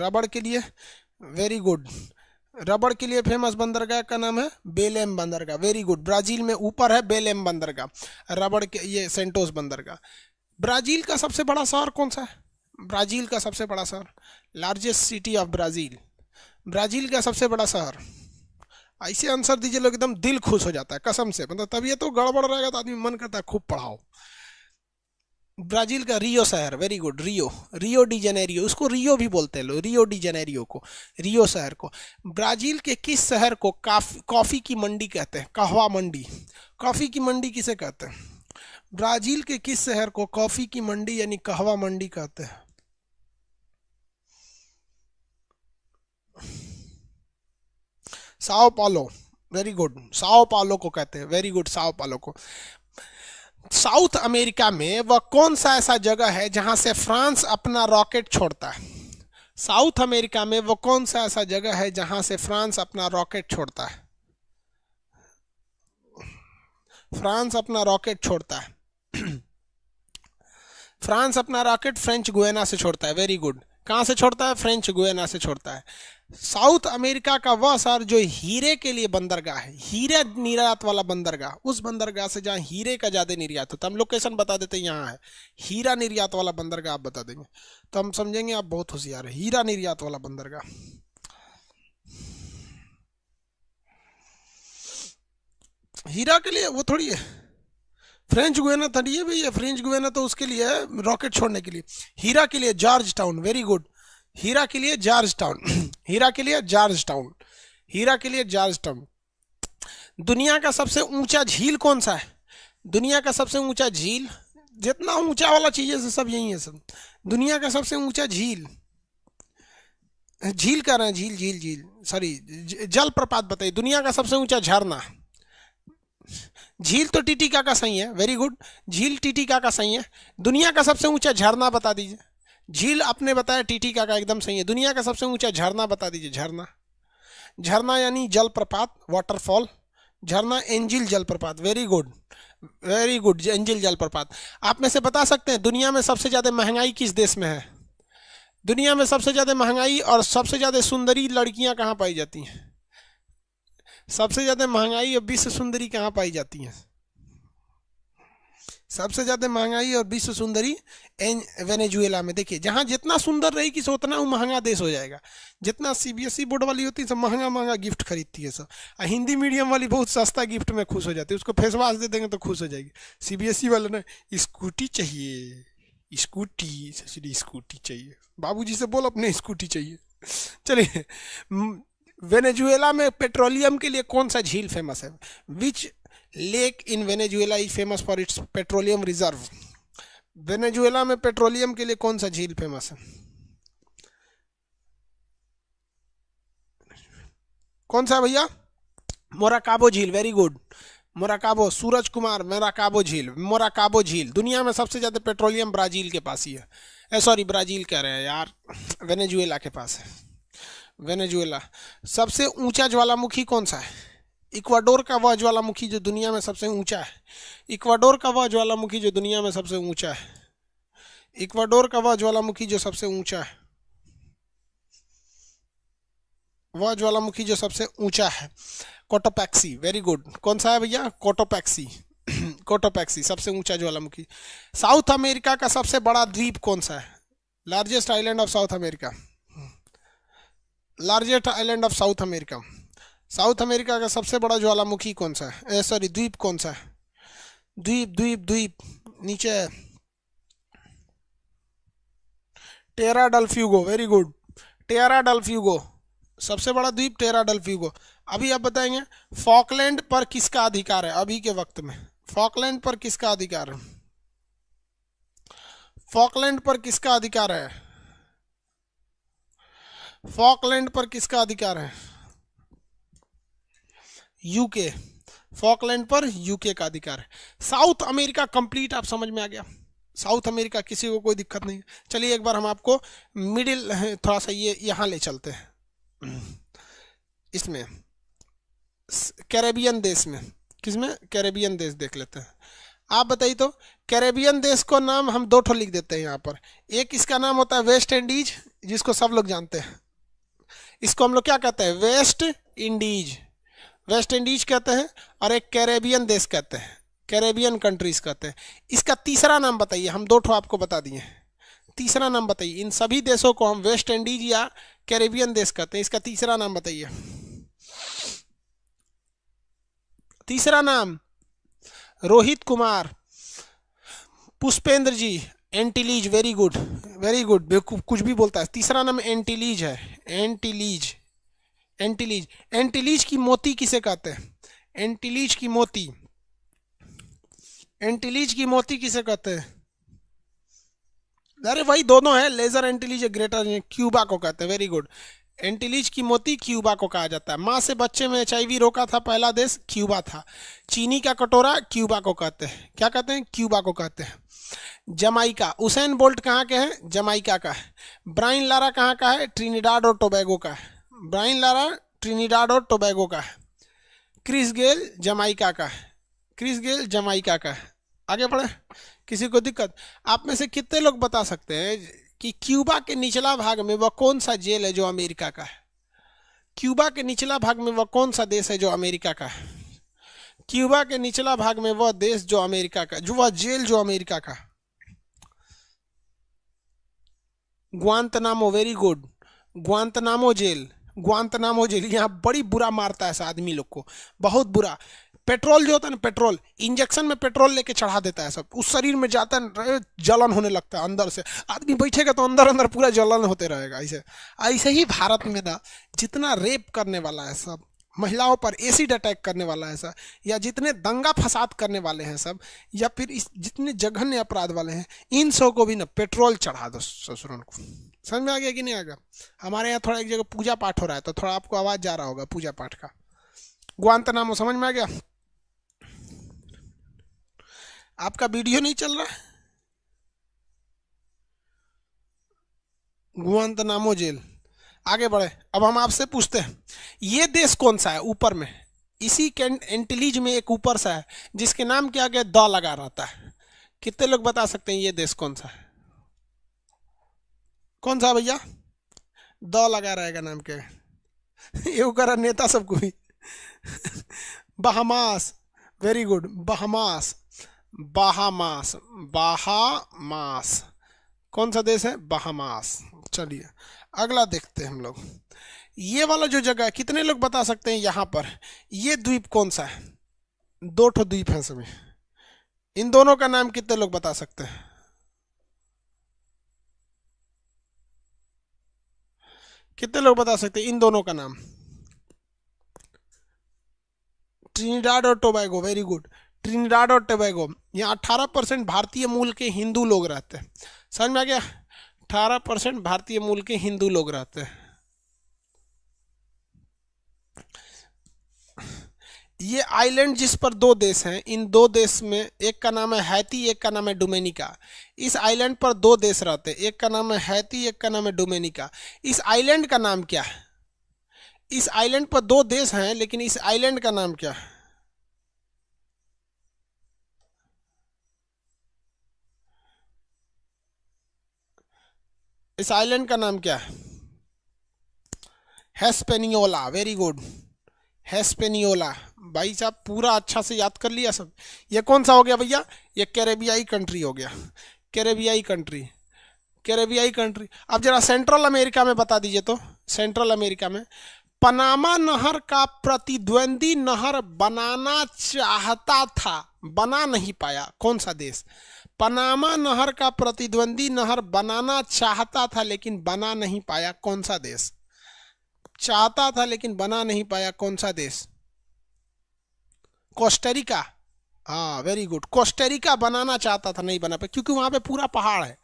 रबड़ के लिए वेरी गुड रबड़ के लिए फेमस बंदरगाह का नाम है बेलेम बंदरगाह वेरी गुड ब्राज़ील में ऊपर है बेलेम बंदरगाह रबड़ के ये सेंटोस बंदरगाह ब्राज़ील का सबसे बड़ा शहर कौन सा है ब्राज़ील का सबसे बड़ा शहर largest city of Brazil Brazil का सबसे बड़ा शहर ऐसे आंसर दीजिए लोग एकदम दिल खुश हो जाता है कसम से मतलब तब तो गड़बड़ रहेगा तो आदमी मन करता है खूब पढ़ाओ ब्राज़ील का रियो शहर very good Rio Rio de Janeiro उसको रियो भी बोलते हैं लोग रियो डी जेनेरियो को रियो शहर को ब्राज़ील के किस शहर को काफ़ी कॉफ़ी की मंडी कहते हैं कहवा मंडी कॉफ़ी की मंडी किसे कहते हैं ब्राज़ील के किस शहर को कॉफ़ी की मंडी यानी कहवा मंडी कहते हैं साओ पालो वेरी गुड साओ पालो को कहते हैं वेरी गुड साओ पालो को साउथ अमेरिका में वह कौन सा ऐसा जगह है जहां से फ्रांस अपना रॉकेट छोड़ता है साउथ अमेरिका में वह कौन सा ऐसा जगह है जहां से फ्रांस अपना रॉकेट छोड़ता है फ्रांस अपना रॉकेट छोड़ता है फ्रांस अपना रॉकेट फ्रेंच गुएना से छोड़ता है वेरी गुड कहां से छोड़ता है फ्रेंच गुएना से छोड़ता है साउथ अमेरिका का वह शहर जो हीरे के लिए बंदरगाह है हीरे निर्यात वाला बंदरगाह उस बंदरगाह से जहाँ हीरे का ज़्यादा निर्यात होता है हम लोकेशन बता देते हैं यहाँ है हीरा निर्यात वाला बंदरगाह आप बता देंगे तो हम समझेंगे आप बहुत होशियार है हीरा निर्यात वाला बंदरगाह हीरा के लिए वो थोड़ी है फ्रेंच गुएना थोड़ी है भी है फ्रेंच गुएना तो उसके लिए रॉकेट छोड़ने के लिए हीरा के लिए जॉर्ज टाउन वेरी गुड हीरा के लिए जार्ज टाउन हीरा के लिए जार्ज टाउन हीरा के लिए जार्ज टाउन दुनिया का सबसे ऊंचा झील कौन सा है दुनिया का सबसे ऊंचा झील जितना ऊंचा वाला चीज है सब यही है सब दुनिया का सबसे ऊंचा झील झील कह रहे हैं झील झील झील सॉरी जल प्रपात बताइए दुनिया का सबसे ऊंचा झरना झील तो टीटी का, सही है वेरी गुड झील टीटी का सही है दुनिया का सबसे ऊंचा झरना बता दीजिए झील आपने बताया टीटी का, का एकदम सही है दुनिया का सबसे ऊंचा झरना बता दीजिए झरना झरना यानी जलप्रपात वाटरफॉल झरना एंजिल जलप्रपात very good very good Angel जलप्रपात आप में से बता सकते हैं दुनिया में सबसे ज़्यादा महंगाई किस देश में है दुनिया में सबसे ज़्यादा महंगाई और सबसे ज़्यादा सुंदरी लड़कियां कहाँ पाई जाती हैं सबसे ज़्यादा महंगाई और विश्व सुंदरी कहाँ पाई जाती हैं सबसे ज्यादा महंगाई और विश्व सुंदरी वेनेजुएला में देखिए जहाँ जितना सुंदर रहेगी सो उतना वो महंगा देश हो जाएगा जितना सीबीएसई e बोर्ड वाली होती है सब महंगा महंगा गिफ्ट खरीदती है सब और हिंदी मीडियम वाली बहुत सस्ता गिफ्ट में खुश हो जाती है उसको फेसवाश दे देंगे तो खुश हो जाएगी सीबीएसई e वाले ना स्कूटी चाहिए स्कूटी ससुरी स्कूटी चाहिए बाबू से बोल अपने स्कूटी चाहिए चलिए वेनेजुएला में पेट्रोलियम के लिए कौन सा झील फेमस है which lake in Venezuela is famous for its petroleum reserve Venezuela में पेट्रोलियम के लिए कौन सा झील फेमस है कौन सा भैया मोराकाबो झील very good Maracaibo Suraj Kumar Maracaibo झील मोराकाबो झील दुनिया में सबसे ज़्यादा पेट्रोलियम ब्राज़ील के पास ही है सॉरी ब्राज़ील कह रहे हैं यार वेनेजुएला के पास है वेनेजुएला सबसे ऊंचा ज्वालामुखी कौन सा है इक्वाडोर का वह ज्वालामुखी जो दुनिया में सबसे ऊंचा है इक्वाडोर का वह ज्वालामुखी जो दुनिया में सबसे ऊंचा है इक्वाडोर का वह ज्वालामुखी जो सबसे ऊंचा है वह ज्वालामुखी जो सबसे ऊंचा है कोटोपैक्सी वेरी गुड कौन सा है भैया कोटोपैक्सी कोटोपैक्सी सबसे ऊंचा ज्वालामुखी साउथ अमेरिका का सबसे बड़ा द्वीप कौन सा है largest island of South America largest island of South America South America का सबसे बड़ा ज्वालामुखी कौन सा है सॉरी द्वीप कौन सा है द्वीप द्वीप द्वीप नीचे Tierra del Fuego very good Tierra del Fuego सबसे बड़ा द्वीप टेरा डल फ्यूगो अभी आप बताएंगे फॉकलैंड पर किसका अधिकार है अभी के वक्त में फॉकलैंड पर किसका अधिकार है फॉकलैंड पर किसका अधिकार है फॉकलैंड पर किसका अधिकार है यूके फॉकलैंड पर यूके का अधिकार है साउथ अमेरिका कंप्लीट आप समझ में आ गया साउथ अमेरिका किसी को कोई दिक्कत नहीं चलिए एक बार हम आपको मिडिल थोड़ा सा ये यहाँ ले चलते हैं इसमें कैरेबियन देश में किसमें कैरेबियन देश देख लेते हैं आप बताइए तो कैरेबियन देश को नाम हम दो ठो लिख देते हैं यहाँ पर एक इसका नाम होता है वेस्ट इंडीज जिसको सब लोग जानते हैं इसको हम लोग क्या कहते हैं वेस्ट इंडीज वेस्ट इंडीज कहते हैं और एक कैरेबियन देश कहते हैं कैरेबियन कंट्रीज कहते हैं इसका तीसरा नाम बताइए हम दो ठो आपको बता दिए तीसरा नाम बताइए इन सभी देशों को हम वेस्ट इंडीज या कैरेबियन देश कहते हैं इसका तीसरा नाम बताइए तीसरा नाम Rohit Kumar Pushpendra ji Antilles very good very good कुछ भी बोलता है तीसरा नाम एंटीलीज है एंटीलीज एंटीलीज एंटीलीज की मोती किसे कहते हैं एंटीलीज की मोती एंटीलीज की मोती किसे कहते हैं अरे वही दोनों है लेजर एंटीलीज ग्रेटर क्यूबा को कहते हैं वेरी गुड एंटीलीज की मोती क्यूबा को कहा जाता है माँ से बच्चे में एच रोका था पहला देश क्यूबा था चीनी का कटोरा क्यूबा को कहते हैं क्या कहते हैं क्यूबा को कहते हैं जमाइका उसेन बोल्ट कहाँ के हैं जमाइका का है ब्राइन लारा कहाँ का है ट्रिनिडाड और टोबैगो का है ब्राइन लारा ट्रिनिडाड और टोबैगो का है क्रिस गेल जमाइका का है क्रिस गेल जमाइका का है आगे बढ़े किसी को दिक्कत आप में से कितने लोग बता सकते हैं कि क्यूबा के निचला भाग में वह कौन सा जेल है जो अमेरिका का है क्यूबा के निचला भाग में वह कौन सा देश है जो अमेरिका का है क्यूबा के निचला भाग में वह देश जो अमेरिका का जो वह जेल जो अमेरिका का Guantanamo very good Guantanamo jail हो जेल यहाँ बड़ी बुरा मारता है इस आदमी लोग को बहुत बुरा पेट्रोल जो होता है ना पेट्रोल इंजेक्शन में पेट्रोल लेके चढ़ा देता है सब उस शरीर में जाता है जलन होने लगता है अंदर से आदमी बैठेगा तो अंदर अंदर पूरा जलन होते रहेगा ऐसे ऐसे ही भारत में ना जितना रेप करने वाला है सब महिलाओं पर एसिड अटैक करने वाला है सब या जितने दंगा फसाद करने वाले हैं सब या फिर इस जितने जघन्य अपराध वाले हैं इन सब को भी ना पेट्रोल चढ़ा दो ससुरन को समझ में आ गया कि नहीं आ गया हमारे यहाँ थोड़ा एक जगह पूजा पाठ हो रहा है तो थोड़ा आपको आवाज़ जा रहा होगा पूजा पाठ का गुआंत नाम समझ में आ गया आपका वीडियो नहीं चल रहा है नामो जेल आगे बढ़े अब हम आपसे पूछते हैं ये देश कौन सा है ऊपर में इसी के एंटलीज में एक ऊपर सा है जिसके नाम क्या गया द लगा रहता है कितने लोग बता सकते हैं ये देश कौन सा है कौन सा भैया द लगा रहेगा नाम के ये करा नेता सब कोई Bahamas very good Bahamas Bahamas Bahamas कौन सा देश है बहामास चलिए अगला देखते हैं हम लोग ये वाला जो जगह है कितने लोग बता सकते हैं यहाँ पर ये द्वीप कौन सा है दो ठो द्वीप है सभी इन दोनों का नाम कितने लोग बता सकते हैं कितने लोग बता सकते हैं इन दोनों का नाम ट्रिनिडाड और टोबैगो वेरी गुड ट्रिनिडाड और टोबैगो यहाँ अट्ठारह परसेंट भारतीय मूल के हिंदू लोग रहते हैं समझ में आ गया अठारह परसेंट भारतीय मूल के हिंदू लोग रहते हैं ये आइलैंड जिस पर दो देश हैं इन दो देश में एक का नाम है हैती एक का नाम है डोमेनिका इस आइलैंड पर दो देश रहते हैं एक का नाम है हैती एक का नाम है डोमेनिका इस आइलैंड का नाम क्या है इस आइलैंड पर दो देश हैं लेकिन इस आइलैंड का नाम क्या है इस आइलैंड का नाम क्या है हेस्पेनियोला वेरी गुड हेस्पेनियोला भाई साहब पूरा अच्छा से याद कर लिया सब ये कौन सा हो गया भैया ये कैरेबियाई कंट्री हो गया कैरेबियाई कंट्री कैरेबियाई कंट्री अब जरा सेंट्रल अमेरिका में बता दीजिए तो सेंट्रल अमेरिका में पनामा नहर का प्रतिद्वंदी नहर बनाना चाहता था बना नहीं पाया कौन सा देश पनामा नहर का प्रतिद्वंदी नहर बनाना चाहता था लेकिन बना नहीं पाया कौन सा देश चाहता था लेकिन बना नहीं पाया कौन सा देश कोस्टरिका हाँ वेरी गुड कोस्टरिका बनाना चाहता था नहीं बना पाया क्योंकि वहां पे पूरा पहाड़ है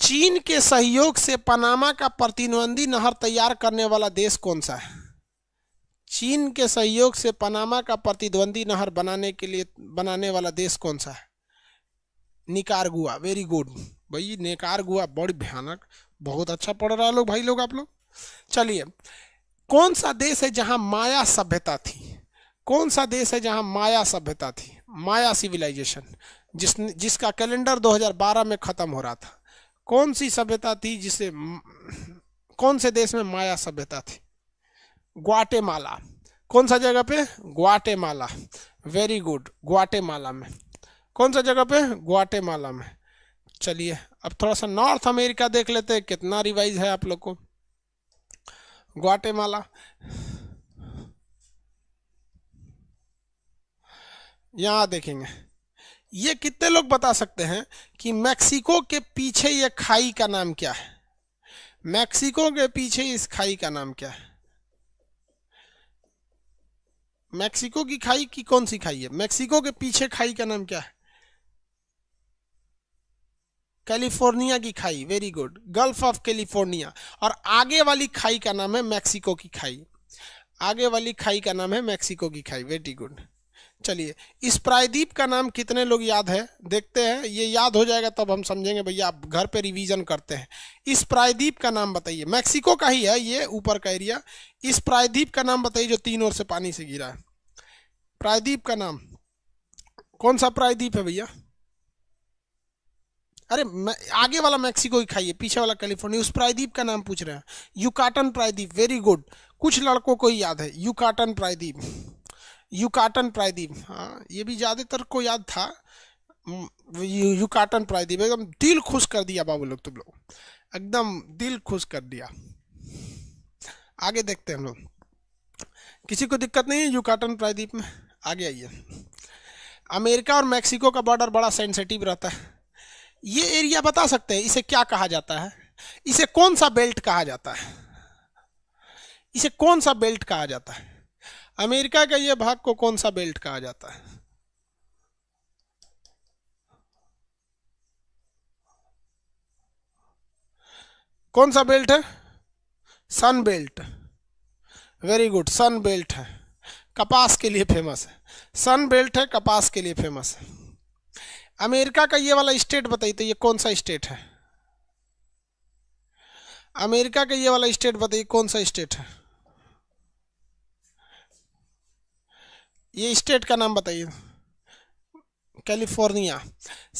चीन के सहयोग से पनामा का प्रतिद्वंदी नहर तैयार करने वाला देश कौन सा है चीन के सहयोग से पनामा का प्रतिद्वंदी नहर बनाने के लिए बनाने वाला देश कौन सा है निकारगुआ वेरी गुड भाई निकारगुआ बड़ी भयानक बहुत अच्छा पढ़ रहा है लोग भाई लोग आप लोग चलिए कौन सा देश है जहां माया सभ्यता थी कौन सा देश है जहां माया सभ्यता थी माया सिविलाइजेशन जिस जिसका कैलेंडर 2012 में ख़त्म हो रहा था कौन सी सभ्यता थी जिसे कौन से देश में माया सभ्यता थी ग्वाटेमाला कौन सा जगह पे ग्वाटेमाला वेरी गुड ग्वाटेमाला में कौन सा जगह पे ग्वाटेमाला में चलिए अब थोड़ा सा नॉर्थ अमेरिका देख लेते हैं कितना रिवाइज है आप लोग को ग्वाटेमाला यहां देखेंगे ये कितने लोग बता सकते हैं कि मैक्सिको के पीछे ये खाई का नाम क्या है मैक्सिको के पीछे इस खाई का नाम क्या है मैक्सिको की खाई की कौन सी खाई है मैक्सिको के पीछे खाई का नाम क्या है कैलिफोर्निया की खाई very good gulf of California और आगे वाली खाई का नाम है मैक्सिको की खाई आगे वाली खाई का नाम है मैक्सिको की खाई वेरी गुड चलिए इस प्रायद्वीप का नाम कितने लोग याद है देखते हैं ये याद हो जाएगा तब हम समझेंगे भैया आप घर पे रिवीजन करते हैं इस प्रायद्वीप का नाम बताइए मैक्सिको का ही है ये ऊपर का एरिया इस प्रायद्वीप का नाम बताइए जो तीन ओर से पानी से गिरा है प्रायद्वीप का नाम कौन सा प्रायद्वीप है भैया अरे आगे वाला मैक्सिको ही खाइए पीछे वाला कैलिफोर्निया उस प्रायदीप का नाम पूछ रहे हैं यूकाटन प्रायदीप वेरी गुड कुछ लड़कों को ही याद है यूकाटन प्रायदीप यूकाटन प्रायदीप हाँ ये भी ज़्यादातर को याद था यू, यूकाटन प्रायदीप एकदम दिल खुश कर दिया बाबू लोग तुम लोग एकदम दिल खुश कर दिया आगे देखते हैं हम लोग किसी को दिक्कत नहीं है यूकाटन प्रायद्वीप में आगे आइए अमेरिका और मैक्सिको का बॉर्डर बड़ा सेंसिटिव रहता है ये एरिया बता सकते हैं इसे क्या कहा जाता है इसे कौन सा बेल्ट कहा जाता है इसे कौन सा बेल्ट कहा जाता है अमेरिका का ये भाग को कौन सा बेल्ट कहा जाता है कौन सा बेल्ट है sun belt very good sun belt है कपास के लिए फेमस है सन बेल्ट है कपास के लिए फेमस है अमेरिका का ये वाला स्टेट बताइए तो ये कौन सा स्टेट है अमेरिका का ये वाला स्टेट बताइए कौन सा स्टेट है ये स्टेट का नाम बताइए कैलिफोर्निया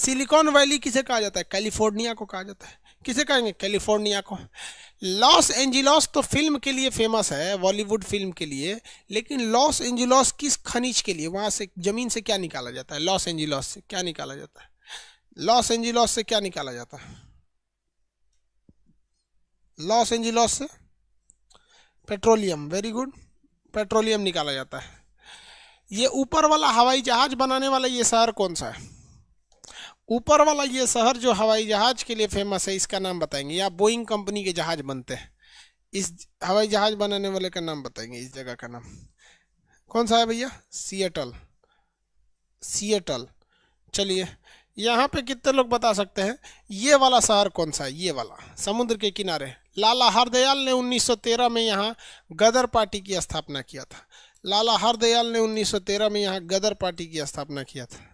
सिलिकॉन वैली किसे कहा जाता है कैलिफोर्निया को कहा जाता है किसे कहेंगे कैलिफोर्निया को लॉस एंजिलॉस तो फिल्म के लिए फेमस है बॉलीवुड फिल्म के लिए लेकिन लॉस एंजिलॉस किस खनिज के लिए वहाँ से ज़मीन से क्या निकाला जाता है लॉस एंजिलॉस से क्या निकाला जाता है लॉस एंजिलॉस से क्या निकाला जाता है लॉस एंजिलॉस से पेट्रोलियम वेरी गुड पेट्रोलियम निकाला जाता है ये ऊपर वाला हवाई जहाज बनाने वाला ये शहर कौन सा है ऊपर वाला ये शहर जो हवाई जहाज़ के लिए फेमस है इसका नाम बताएंगे या बोइंग कंपनी के जहाज़ बनते हैं इस हवाई जहाज़ बनाने वाले का नाम बताएंगे इस जगह का नाम कौन सा है भैया सीएटल सिएटल चलिए यहाँ पे कितने लोग बता सकते हैं ये वाला शहर कौन सा है ये वाला समुद्र के किनारे लाला हरदयाल ने 1913 में यहाँ गदर पार्टी की स्थापना किया था लाला हरदयाल ने 1913 में यहाँ गदर पार्टी की स्थापना किया था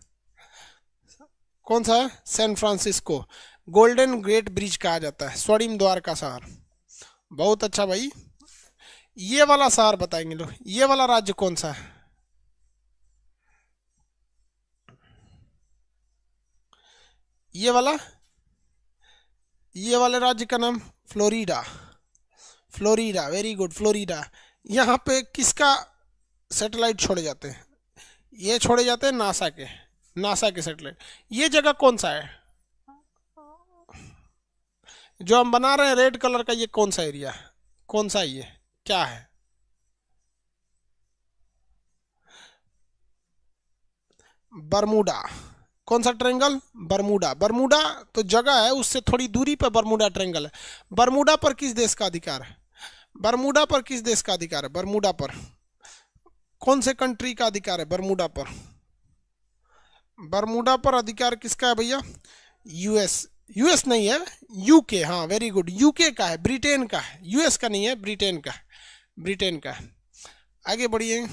कौन सा है San Francisco golden great bridge कहा जाता है स्वर्णिम द्वार का शहर बहुत अच्छा भाई ये वाला शहर बताएंगे लोग ये वाला राज्य कौन सा है ये वाला ये वाले राज्य का नाम Florida Florida very good Florida यहाँ पे किसका सैटेलाइट छोड़े जाते हैं ये छोड़े जाते हैं नासा के नासा के सेटेलाइट ये जगह कौन सा है जो हम बना रहे हैं रेड कलर का ये कौन सा एरिया है कौन सा ये क्या है बरमूडा कौन सा ट्रेंगल बरमूडा बरमूडा तो जगह है उससे थोड़ी दूरी पर बरमूडा ट्रेंगल है बरमूडा पर किस देश का अधिकार है बरमूडा पर किस देश का अधिकार है बरमूडा पर कौन से कंट्री का अधिकार है बरमूडा पर बरमूडा पर अधिकार किसका है भैया यूएस यूएस नहीं है यूके हाँ वेरी गुड यूके का है ब्रिटेन का है यूएस का नहीं है ब्रिटेन का है ब्रिटेन का है आगे बढ़िए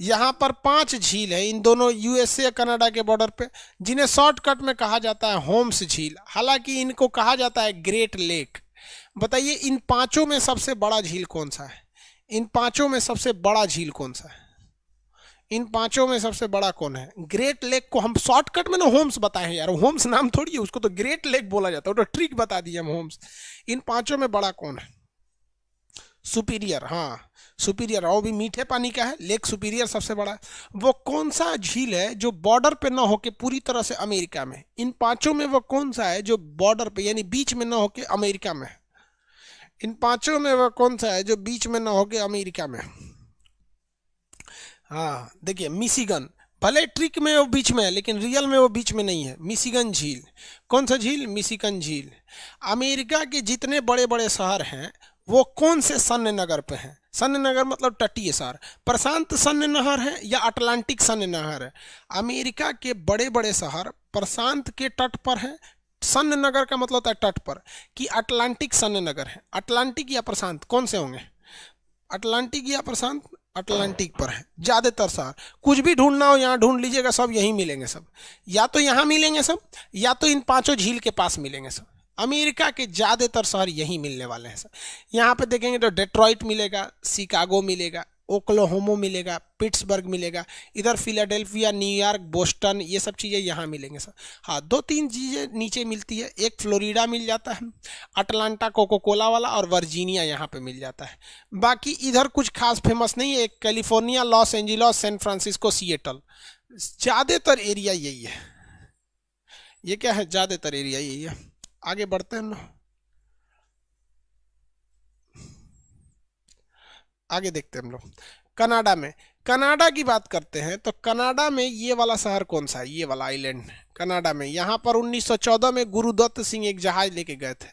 यहाँ पर पांच झील है इन दोनों यूएसए कनाडा के बॉर्डर पे जिन्हें शॉर्टकट में कहा जाता है होम्स झील हालांकि इनको कहा जाता है ग्रेट लेक बताइए इन पांचों में सबसे बड़ा झील कौन सा है इन पांचों में सबसे बड़ा झील कौन सा है इन पांचों में सबसे बड़ा कौन है ग्रेट लेक को हम शॉर्टकट में ना होम्स बताए हैं यार होम्स नाम थोड़ी है उसको तो ग्रेट लेक बोला जाता है तो ट्रिक बता दिए हम होम्स इन पांचों में बड़ा कौन है सुपीरियर हाँ सुपीरियर और भी मीठे पानी का है लेक सुपीरियर सबसे बड़ा है वो कौन सा झील है जो बॉर्डर पे ना होके पूरी तरह से अमेरिका में इन पांचों में वो कौन सा है जो बॉर्डर पे यानी बीच में ना होके अमेरिका में इन पांचों में वह कौन सा है जो बीच में ना होके अमेरिका में हाँ देखिए मिशीगन भले ट्रिक में वो बीच में है लेकिन रियल में वो बीच में नहीं है मिसीगन झील कौन सा झील मिशीगन झील अमेरिका के जितने बड़े बड़े शहर हैं वो कौन से सन्य नगर पे हैं सन्य नगर मतलब तटीय शहर प्रशांत सन्य नहर है या अटलांटिक सन्य नहर है अमेरिका के बड़े बड़े शहर प्रशांत के तट पर हैं सन्य नगर का मतलब होता है तट पर कि अटलांटिक सन्य नगर है अटलांटिक या प्रशांत कौन से होंगे अटलांटिक या प्रशांत अटलांटिक पर है ज़्यादातर शहर कुछ भी ढूंढना हो यहाँ ढूंढ लीजिएगा सब यहीं मिलेंगे सब या तो यहाँ मिलेंगे सब या तो इन पांचों झील के पास मिलेंगे सब अमेरिका के ज़्यादातर शहर यहीं मिलने वाले हैं सर यहाँ पे देखेंगे तो डेट्रॉइट मिलेगा शिकागो मिलेगा ओक्लाहोमो मिलेगा पिट्सबर्ग मिलेगा इधर फिलाडेल्फिया न्यूयॉर्क बोस्टन ये सब चीज़ें यहाँ मिलेंगे सर हाँ दो तीन चीज़ें नीचे मिलती है एक फ्लोरिडा मिल जाता है अटलांटा कोको वाला और वर्जीनिया यहाँ पे मिल जाता है बाकी इधर कुछ खास फेमस नहीं है एक California Los Angeles San Francisco Seattle ज़्यादातर एरिया यही है ये क्या है ज़्यादातर एरिया यही है आगे बढ़ते हैं ना आगे देखते हैं हम लोग कनाडा में कनाडा की बात करते हैं तो कनाडा में ये वाला शहर कौन सा है ये वाला आइलैंड कनाडा में यहाँ पर 1914 में गुरुदत्त सिंह एक जहाज लेके गए थे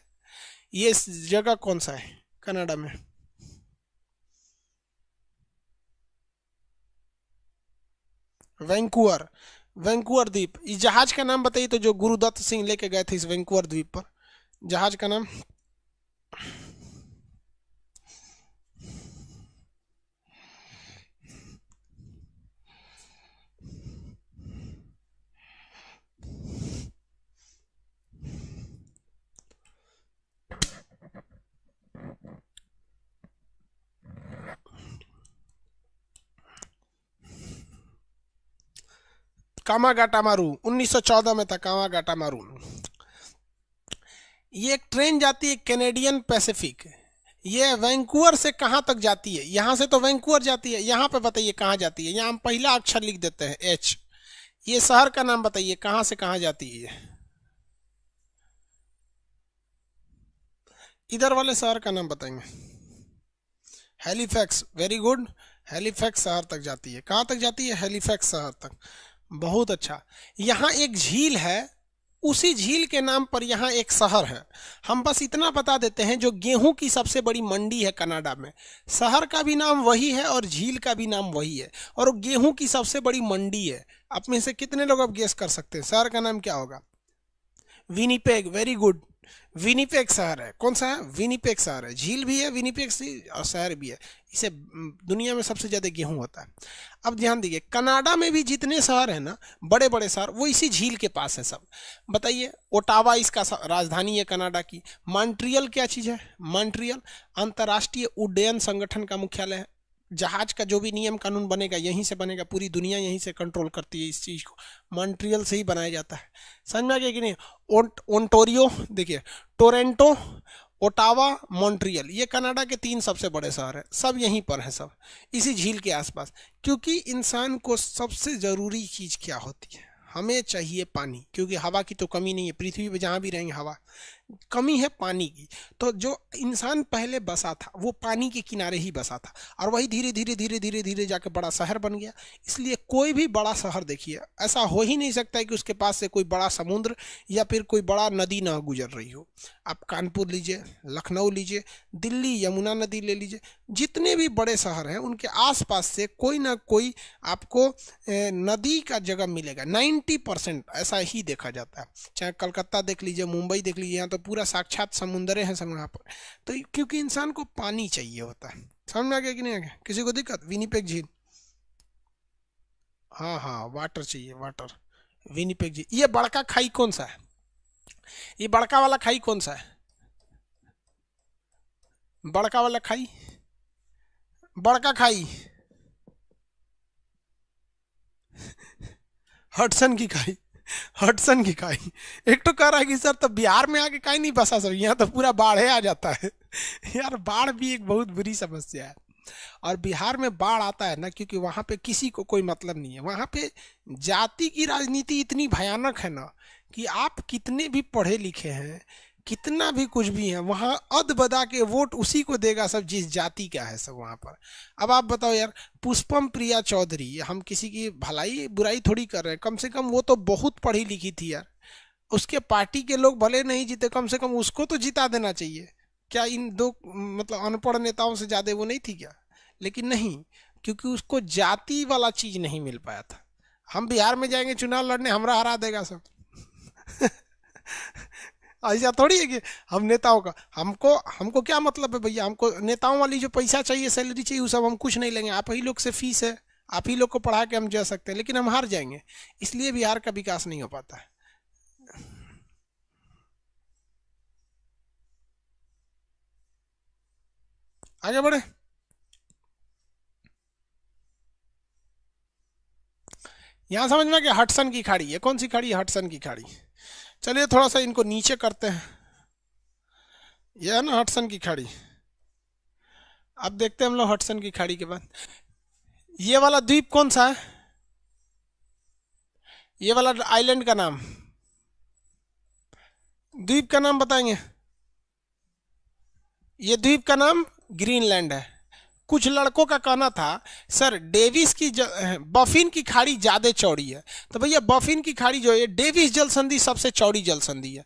ये जगह कौन सा है कनाडा में वैंकुअर वैंकुअर द्वीप इस जहाज का नाम बताइए तो जो गुरुदत्त सिंह लेके गए थे इस वैंकुअर द्वीप पर जहाज का नाम कामागाटा मारू 1914 में था कामागाटा मारू ये एक ट्रेन जाती है कैनेडियन पैसिफिक ये वैंकूवर से कहाँ तक जाती है यहाँ से तो वैंकूवर जाती है यहाँ पे बताइए कहाँ जाती है यहाँ हम पहला अक्षर लिख देते हैं एच ये शहर का नाम बताइए कहाँ से कहाँ जाती है इधर वाले शहर का नाम बताएंगे हेलीफैक्स वेरी गुड हेलीफैक्स शहर तक जाती है कहाँ तक जाती है हेलीफैक्स शहर तक बहुत अच्छा यहाँ एक झील है उसी झील के नाम पर यहाँ एक शहर है हम बस इतना बता देते हैं जो गेहूं की सबसे बड़ी मंडी है कनाडा में शहर का भी नाम वही है और झील का भी नाम वही है और गेहूं की सबसे बड़ी मंडी है आप में से कितने लोग अब गेस कर सकते हैं शहर का नाम क्या होगा विनीपेग वेरी गुड विनीपेक शहर है कौन सा है विनीपेक शहर है झील भी है विनीपेक और शहर भी है इसे दुनिया में सबसे ज़्यादा गेहूं होता है अब ध्यान दीजिए कनाडा में भी जितने शहर हैं ना बड़े बड़े शहर वो इसी झील के पास है सब बताइए ओटावा इसका राजधानी है कनाडा की मॉन्ट्रियल क्या चीज़ है मॉन्ट्रियल अंतर्राष्ट्रीय उड्डयन संगठन का मुख्यालय है जहाज का जो भी नियम कानून बनेगा यहीं से बनेगा पूरी दुनिया यहीं से कंट्रोल करती है इस चीज़ को मॉन्ट्रियल से ही बनाया जाता है समझ में आ गया कि नहीं ओंटोरियो देखिए टोरेंटो ओटावा मॉन्ट्रियल ये कनाडा के तीन सबसे बड़े शहर हैं सब यहीं पर हैं सब इसी झील के आसपास क्योंकि इंसान को सबसे ज़रूरी चीज़ क्या होती है हमें चाहिए पानी क्योंकि हवा की तो कमी नहीं है पृथ्वी पर जहाँ भी रहेंगे हवा कमी है पानी की तो जो इंसान पहले बसा था वो पानी के किनारे ही बसा था और वही धीरे धीरे धीरे धीरे धीरे जाके बड़ा शहर बन गया इसलिए कोई भी बड़ा शहर देखिए ऐसा हो ही नहीं सकता है कि उसके पास से कोई बड़ा समुद्र या फिर कोई बड़ा नदी ना गुजर रही हो आप कानपुर लीजिए लखनऊ लीजिए दिल्ली यमुना नदी ले लीजिए जितने भी बड़े शहर हैं उनके आसपास से कोई ना कोई आपको नदी का जगह मिलेगा नाइन्टी परसेंट ऐसा ही देखा जाता है चाहे कलकत्ता देख लीजिए मुंबई देख लीजिए यहाँ तो पूरा साक्षात समुंदर है संगड़ा पर तो क्योंकि इंसान को पानी चाहिए होता है समझ में आ गया कि नहीं आ गया किसी को दिक्कत विनीपेक झील हाँ हाँ वाटर चाहिए वाटर विनीपेक झील ये बड़का खाई कौन सा है ये बड़का वाला खाई कौन सा है बड़का वाला खाई बड़का खाई हटसन की खाई हटसन की काई एक तो कह रहा है कि सर तो बिहार में आके काई नहीं बसा सर यहाँ तो पूरा बाढ़ आ जाता है यार बाढ़ भी एक बहुत बुरी समस्या है और बिहार में बाढ़ आता है ना क्योंकि वहाँ पे किसी को कोई मतलब नहीं है वहाँ पे जाति की राजनीति इतनी भयानक है ना कि आप कितने भी पढ़े लिखे हैं कितना भी कुछ भी है वहाँ अध बदा के वोट उसी को देगा सब जिस जाति का है सब वहाँ पर अब आप बताओ यार पुष्पम प्रिया चौधरी हम किसी की भलाई बुराई थोड़ी कर रहे हैं कम से कम वो तो बहुत पढ़ी लिखी थी यार उसके पार्टी के लोग भले नहीं जीते कम से कम उसको तो जिता देना चाहिए क्या इन दो मतलब अनपढ़ नेताओं से ज़्यादा वो नहीं थी क्या लेकिन नहीं क्योंकि उसको जाति वाला चीज़ नहीं मिल पाया था हम बिहार में जाएंगे चुनाव लड़ने हमरा हरा देगा सब ऐसा थोड़ी है कि हम नेताओं का हमको हमको क्या मतलब है भैया हमको नेताओं वाली जो पैसा चाहिए सैलरी चाहिए वो सब हम कुछ नहीं लेंगे आप ही लोग से फीस है आप ही लोग को पढ़ा के हम जा सकते हैं लेकिन हम हार जाएंगे इसलिए बिहार का विकास नहीं हो पाता है आगे बढ़े यहां में कि हटसन की खाड़ी है कौन सी खाड़ी है हटसन की खाड़ी चलिए थोड़ा सा इनको नीचे करते हैं यह है ना हटसन की खाड़ी अब देखते हैं हम लोग हटसन की खाड़ी के बाद ये वाला द्वीप कौन सा है ये वाला आइलैंड का नाम द्वीप का नाम बताएंगे ये द्वीप का नाम ग्रीनलैंड है कुछ लड़कों का कहना था सर डेविस की बफिन की खाड़ी ज़्यादा चौड़ी है तो भैया बफिन की खाड़ी जो है डेविस जल संधि सबसे चौड़ी जल संधि है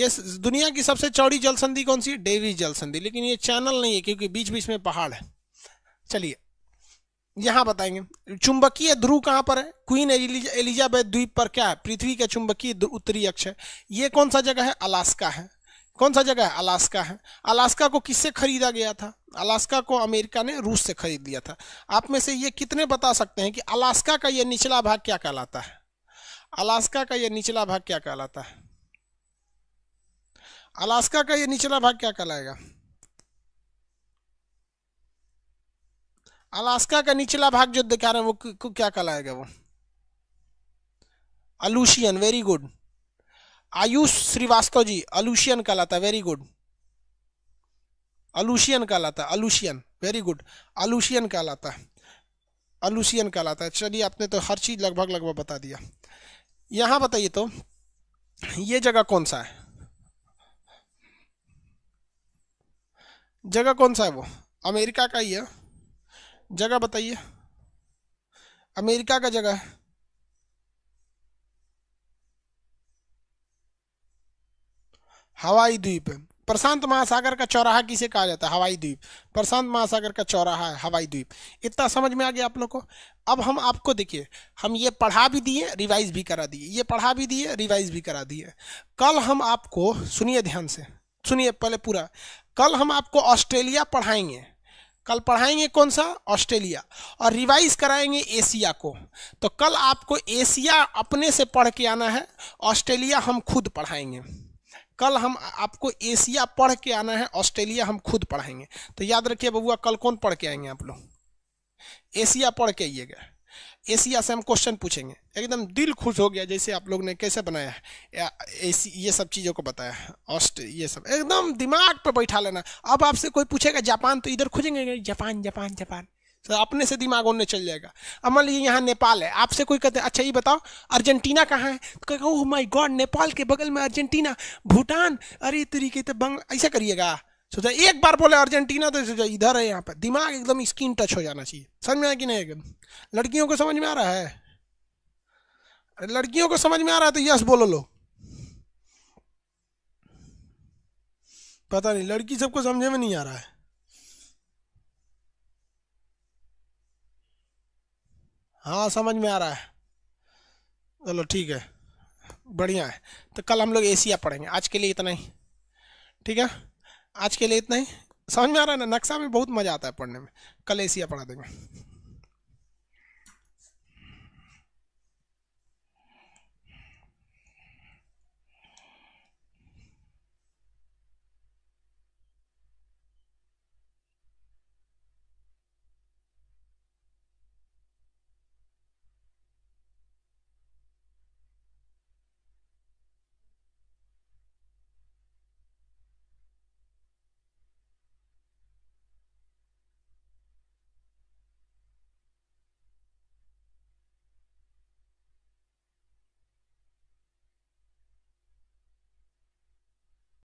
ये दुनिया की सबसे चौड़ी जल संधि कौन सी है डेविस जल संधि लेकिन ये चैनल नहीं है क्योंकि बीच बीच में पहाड़ है चलिए यहाँ बताएंगे चुंबकीय ध्रुव कहाँ पर है क्वीन एलिजाबेथ द्वीप पर क्या है पृथ्वी का चुंबकीय उत्तरी अक्ष है ये कौन सा जगह है अलास्का है कौन सा जगह है अलास्का है अलास्का को किससे खरीदा गया था अलास्का को अमेरिका ने रूस से खरीद लिया था आप में से ये कितने बता सकते हैं कि अलास्का का यह निचला भाग क्या कहलाता है अलास्का का यह निचला भाग क्या कहलाता है अलास्का का यह निचला भाग क्या कहलाएगा अलास्का का निचला भाग जो दिखा रहे हैं वो क्या कहलाएगा वो Aleutian very good Ayush Shrivastava ji Aleutian कहलाता वेरी गुड अलूशियन कहलाता अलूशियन वेरी गुड अलूशियन कहलाता अलूशियन कहलाता है चलिए आपने तो हर चीज़ लगभग लगभग बता दिया यहां बताइए तो ये जगह कौन सा है जगह कौन सा है वो अमेरिका का ही है जगह बताइए अमेरिका का जगह है हवाई द्वीप प्रशांत महासागर का चौराहा किसे कहा जाता है हवाई द्वीप प्रशांत महासागर का चौराहा है हवाई द्वीप इतना समझ में आ गया आप लोग को अब हम आपको देखिए हम ये पढ़ा भी दिए रिवाइज भी करा दिए ये पढ़ा भी दिए रिवाइज भी करा दिए कल हम आपको सुनिए ध्यान से सुनिए पहले पूरा कल हम आपको ऑस्ट्रेलिया पढ़ाएंगे कल पढ़ाएंगे कौन सा ऑस्ट्रेलिया और रिवाइज कराएंगे एशिया को तो कल आपको एशिया अपने से पढ़ के आना है ऑस्ट्रेलिया हम खुद पढ़ाएंगे कल हम आपको एशिया पढ़ के आना है ऑस्ट्रेलिया हम खुद पढ़ाएंगे तो याद रखिए बबुआ कल कौन पढ़ के आएंगे आप लोग एशिया पढ़ के आइएगा एशिया से हम क्वेश्चन पूछेंगे एकदम दिल खुश हो गया जैसे आप लोग ने कैसे बनाया है एसी ये सब चीज़ों को बताया ऑस्ट ये सब एकदम दिमाग पर बैठा लेना अब आपसे कोई पूछेगा जापान तो इधर खुजेंगे जापान जापान जापान तो अपने से दिमाग उनने चल जाएगा अब मान लीजिए यहाँ नेपाल है आपसे कोई कहते अच्छा ये बताओ अर्जेंटीना कहाँ है तो कहेगा ओह माई गॉड नेपाल के बगल में अर्जेंटीना भूटान अरे तरीके तो बंग ऐसा करिएगा सोचा एक बार बोले अर्जेंटीना तो सोचा इधर है यहाँ पर दिमाग एकदम स्किन टच हो जाना चाहिए समझ में आया कि नहीं लड़कियों को समझ में आ रहा है लड़कियों को समझ में आ रहा है तो यस बोलो लो पता नहीं लड़की सबको समझे में नहीं आ रहा है हाँ समझ में आ रहा है चलो ठीक है बढ़िया है तो कल हम लोग एशिया पढ़ेंगे आज के लिए इतना ही ठीक है आज के लिए इतना ही समझ में आ रहा है ना नक्शा में बहुत मज़ा आता है पढ़ने में कल एशिया पढ़ा देंगे